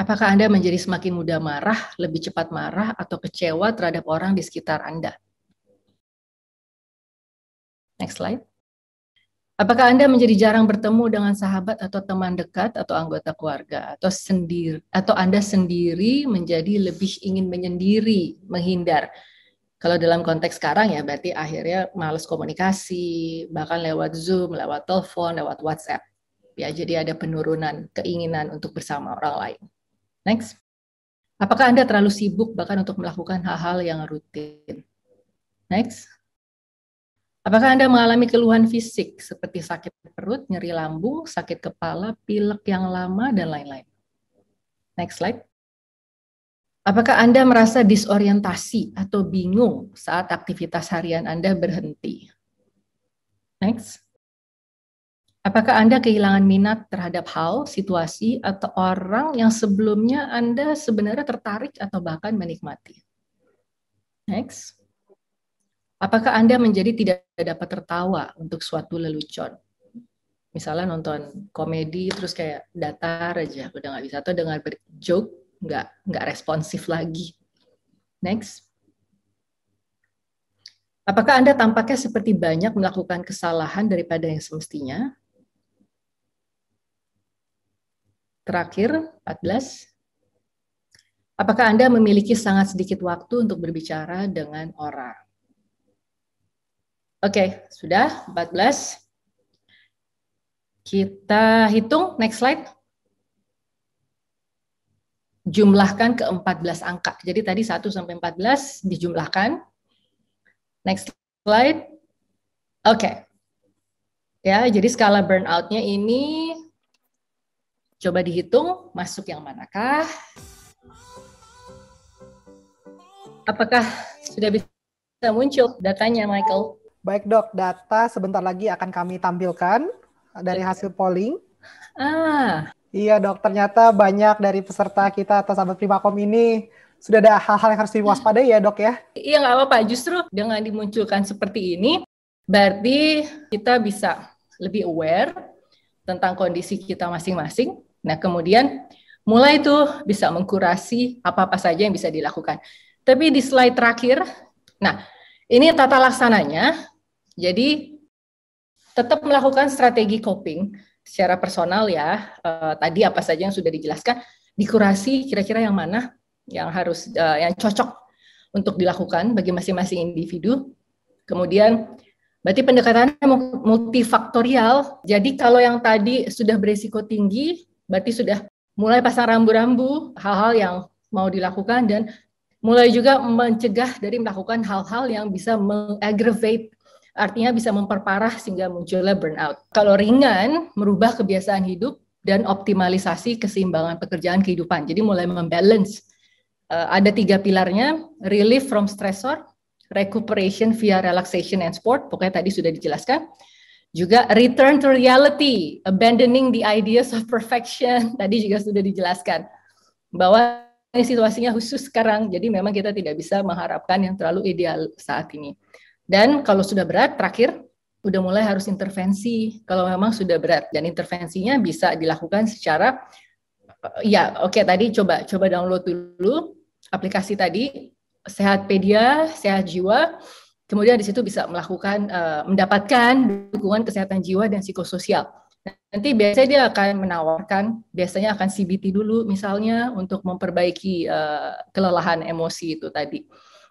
Apakah Anda menjadi semakin mudah marah, lebih cepat marah, atau kecewa terhadap orang di sekitar Anda? Next slide. Apakah Anda menjadi jarang bertemu dengan sahabat atau teman dekat atau anggota keluarga atau sendiri atau Anda sendiri menjadi lebih ingin menyendiri, menghindar kalau dalam konteks sekarang ya berarti akhirnya males komunikasi, bahkan lewat Zoom, lewat telepon, lewat WhatsApp. Ya, jadi ada penurunan keinginan untuk bersama orang lain. Next. Apakah Anda terlalu sibuk bahkan untuk melakukan hal-hal yang rutin? Next. Apakah Anda mengalami keluhan fisik seperti sakit perut, nyeri lambung, sakit kepala, pilek yang lama, dan lain-lain? Next slide. Apakah Anda merasa disorientasi atau bingung saat aktivitas harian Anda berhenti? Next. Apakah Anda kehilangan minat terhadap hal, situasi, atau orang yang sebelumnya Anda sebenarnya tertarik atau bahkan menikmati? Next. Apakah Anda menjadi tidak dapat tertawa untuk suatu lelucon? Misalnya nonton komedi terus kayak datar aja, udah nggak bisa. Atau dengar joke nggak nggak responsif lagi. Next. Apakah Anda tampaknya seperti banyak melakukan kesalahan daripada yang semestinya? Terakhir, 14. Apakah Anda memiliki sangat sedikit waktu untuk berbicara dengan orang? Oke, okay, sudah 14. Kita hitung next slide jumlahkan ke 14 angka. Jadi tadi 1 sampai 14 dijumlahkan. Next slide. Oke. Okay. Ya, jadi skala burnout-nya ini coba dihitung masuk yang manakah? Apakah sudah bisa muncul datanya Michael? Baik dok, data sebentar lagi akan kami tampilkan dari hasil polling. Ah, Iya dok, ternyata banyak dari peserta kita atau sahabat Primakom ini sudah ada hal-hal yang harus diwaspadai ya dok ya? Iya nggak apa-apa, justru dengan dimunculkan seperti ini, berarti kita bisa lebih aware tentang kondisi kita masing-masing. Nah kemudian mulai itu bisa mengkurasi apa-apa saja yang bisa dilakukan. Tapi di slide terakhir, nah ini tata laksananya, jadi tetap melakukan strategi coping secara personal ya uh, tadi apa saja yang sudah dijelaskan dikurasi kira-kira yang mana yang harus uh, yang cocok untuk dilakukan bagi masing-masing individu kemudian berarti pendekatannya multifaktorial jadi kalau yang tadi sudah berisiko tinggi berarti sudah mulai pasang rambu-rambu hal-hal yang mau dilakukan dan mulai juga mencegah dari melakukan hal-hal yang bisa mengaggravate artinya bisa memperparah sehingga munculnya burnout. Kalau ringan, merubah kebiasaan hidup dan optimalisasi keseimbangan pekerjaan kehidupan. Jadi mulai membalance. Uh, ada tiga pilarnya, relief from stressor, recuperation via relaxation and sport, pokoknya tadi sudah dijelaskan. Juga return to reality, abandoning the ideas of perfection, tadi juga sudah dijelaskan. Bahwa situasinya khusus sekarang, jadi memang kita tidak bisa mengharapkan yang terlalu ideal saat ini. Dan kalau sudah berat, terakhir udah mulai harus intervensi kalau memang sudah berat dan intervensinya bisa dilakukan secara eh, ya oke okay, tadi coba coba download dulu aplikasi tadi Sehatpedia, Sehat Jiwa. Kemudian di situ bisa melakukan uh, mendapatkan dukungan kesehatan jiwa dan psikososial. Nanti biasanya dia akan menawarkan biasanya akan CBT dulu misalnya untuk memperbaiki uh, kelelahan emosi itu tadi.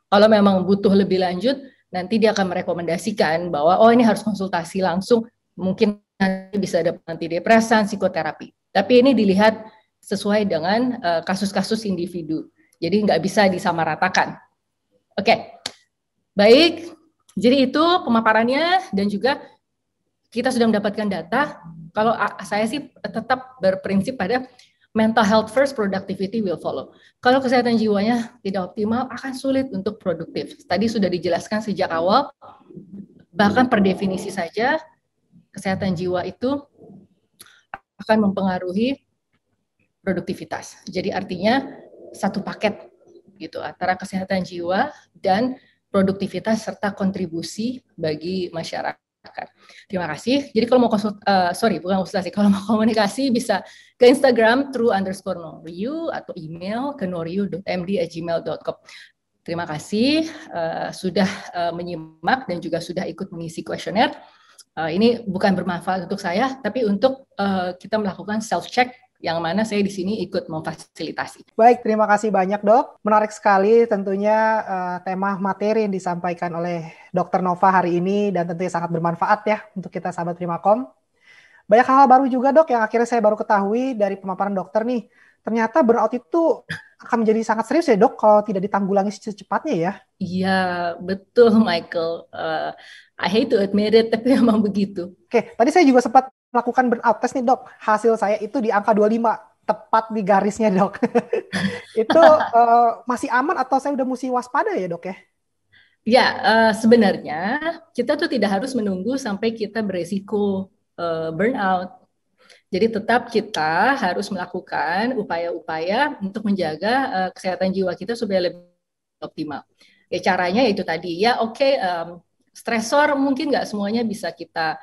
Kalau memang butuh lebih lanjut nanti dia akan merekomendasikan bahwa oh ini harus konsultasi langsung mungkin nanti bisa ada antidepresan, psikoterapi. Tapi ini dilihat sesuai dengan eh, kasus-kasus uh, individu. Jadi nggak bisa disamaratakan. Oke, okay. baik. Jadi itu pemaparannya dan juga kita sudah mendapatkan data. Kalau saya sih tetap berprinsip pada mental health first, productivity will follow. Kalau kesehatan jiwanya tidak optimal, akan sulit untuk produktif. Tadi sudah dijelaskan sejak awal, bahkan per definisi saja, kesehatan jiwa itu akan mempengaruhi produktivitas. Jadi artinya satu paket gitu antara kesehatan jiwa dan produktivitas serta kontribusi bagi masyarakat. Kan. Terima iya. kasih. Jadi kalau mau konsult, uh, sorry bukan konsultasi, kalau mau komunikasi bisa ke Instagram true underscore noriu atau email ke noriu.md@gmail.com. Terima kasih uh, sudah uh, menyimak dan juga sudah ikut mengisi kuesioner. Uh, ini bukan bermanfaat untuk saya, tapi untuk uh, kita melakukan self check yang mana saya di sini ikut memfasilitasi. Baik, terima kasih banyak dok. Menarik sekali tentunya uh, tema materi yang disampaikan oleh Dokter Nova hari ini dan tentunya sangat bermanfaat ya untuk kita sahabat Primakom. Banyak hal, hal baru juga dok yang akhirnya saya baru ketahui dari pemaparan dokter nih. Ternyata burnout itu akan menjadi sangat serius ya dok kalau tidak ditanggulangi secepatnya ya. Iya, betul Michael. Uh, I hate to admit it, tapi memang begitu. Oke, tadi saya juga sempat melakukan burnout test nih dok, hasil saya itu di angka 25, tepat di garisnya dok. itu uh, masih aman atau saya udah mesti waspada ya dok ya? Ya, uh, sebenarnya kita tuh tidak harus menunggu sampai kita beresiko uh, burnout. Jadi tetap kita harus melakukan upaya-upaya untuk menjaga uh, kesehatan jiwa kita supaya lebih optimal. Ya caranya yaitu tadi ya oke okay, um, stresor mungkin nggak semuanya bisa kita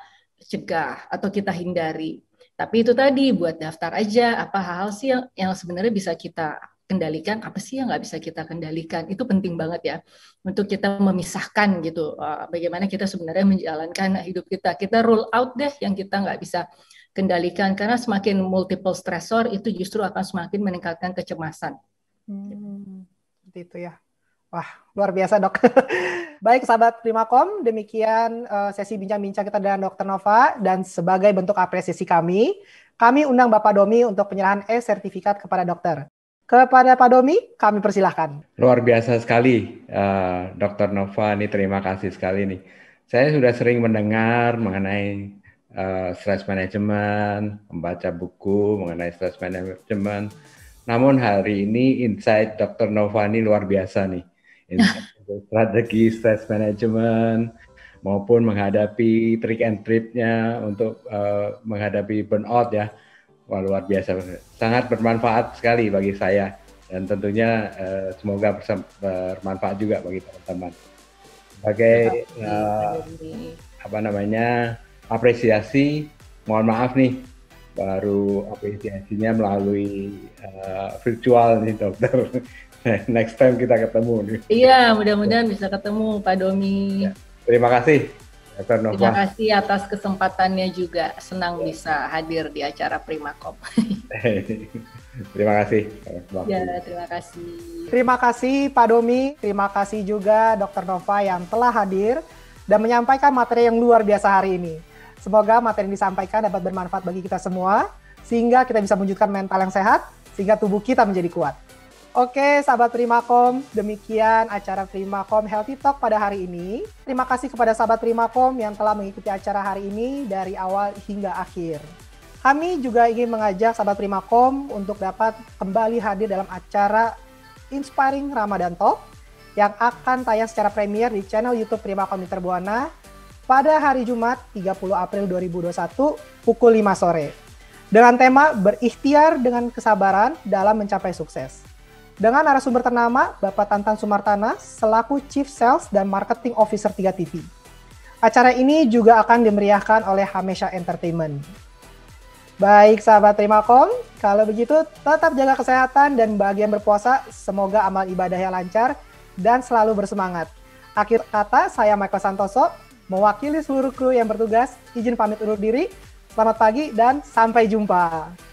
cegah atau kita hindari. Tapi itu tadi buat daftar aja apa hal-hal sih yang, yang sebenarnya bisa kita kendalikan, apa sih yang nggak bisa kita kendalikan. Itu penting banget ya untuk kita memisahkan gitu eh, bagaimana kita sebenarnya menjalankan hidup kita. Kita rule out deh yang kita nggak bisa kendalikan karena semakin multiple stressor itu justru akan semakin meningkatkan kecemasan. Hmm, gitu ya. Wah, luar biasa dok. Baik sahabat Primakom, demikian uh, sesi bincang-bincang kita dengan dokter Nova dan sebagai bentuk apresiasi kami, kami undang Bapak Domi untuk penyerahan e-sertifikat kepada dokter. Kepada Pak Domi, kami persilahkan. Luar biasa sekali, uh, Dokter Nova. Ini terima kasih sekali nih. Saya sudah sering mendengar mengenai uh, stress management, membaca buku mengenai stress management. Namun hari ini insight dokter Nova ini luar biasa nih Kan strategi stress management maupun menghadapi trick and tripnya untuk uh, menghadapi burnout ya Wah, luar biasa sangat bermanfaat sekali bagi saya dan tentunya uh, semoga bermanfaat juga bagi teman-teman sebagai uh, apa namanya apresiasi mohon maaf nih baru apresiasinya melalui uh, virtual nih dokter Next time kita ketemu nih. Iya, mudah-mudahan bisa ketemu Pak Domi. Ya. Terima kasih. Dr. Nova. Terima kasih atas kesempatannya juga. Senang ya. bisa hadir di acara Primakom. terima kasih. Ya, terima kasih. Terima kasih Pak Domi. Terima kasih juga Dr. Nova yang telah hadir dan menyampaikan materi yang luar biasa hari ini. Semoga materi yang disampaikan dapat bermanfaat bagi kita semua, sehingga kita bisa mewujudkan mental yang sehat, sehingga tubuh kita menjadi kuat. Oke, sahabat Primakom, demikian acara Primakom Healthy Talk pada hari ini. Terima kasih kepada sahabat Primakom yang telah mengikuti acara hari ini dari awal hingga akhir. Kami juga ingin mengajak sahabat Primakom untuk dapat kembali hadir dalam acara Inspiring Ramadan Talk yang akan tayang secara premier di channel YouTube Primakom Mitra Buana pada hari Jumat 30 April 2021 pukul 5 sore dengan tema berikhtiar dengan kesabaran dalam mencapai sukses dengan narasumber ternama Bapak Tantan Sumartana selaku Chief Sales dan Marketing Officer 3 TV. Acara ini juga akan dimeriahkan oleh Hamesha Entertainment. Baik sahabat Trimakom, kalau begitu tetap jaga kesehatan dan bagian berpuasa. Semoga amal ibadahnya lancar dan selalu bersemangat. Akhir kata, saya Michael Santoso, mewakili seluruh kru yang bertugas, izin pamit undur diri. Selamat pagi dan sampai jumpa.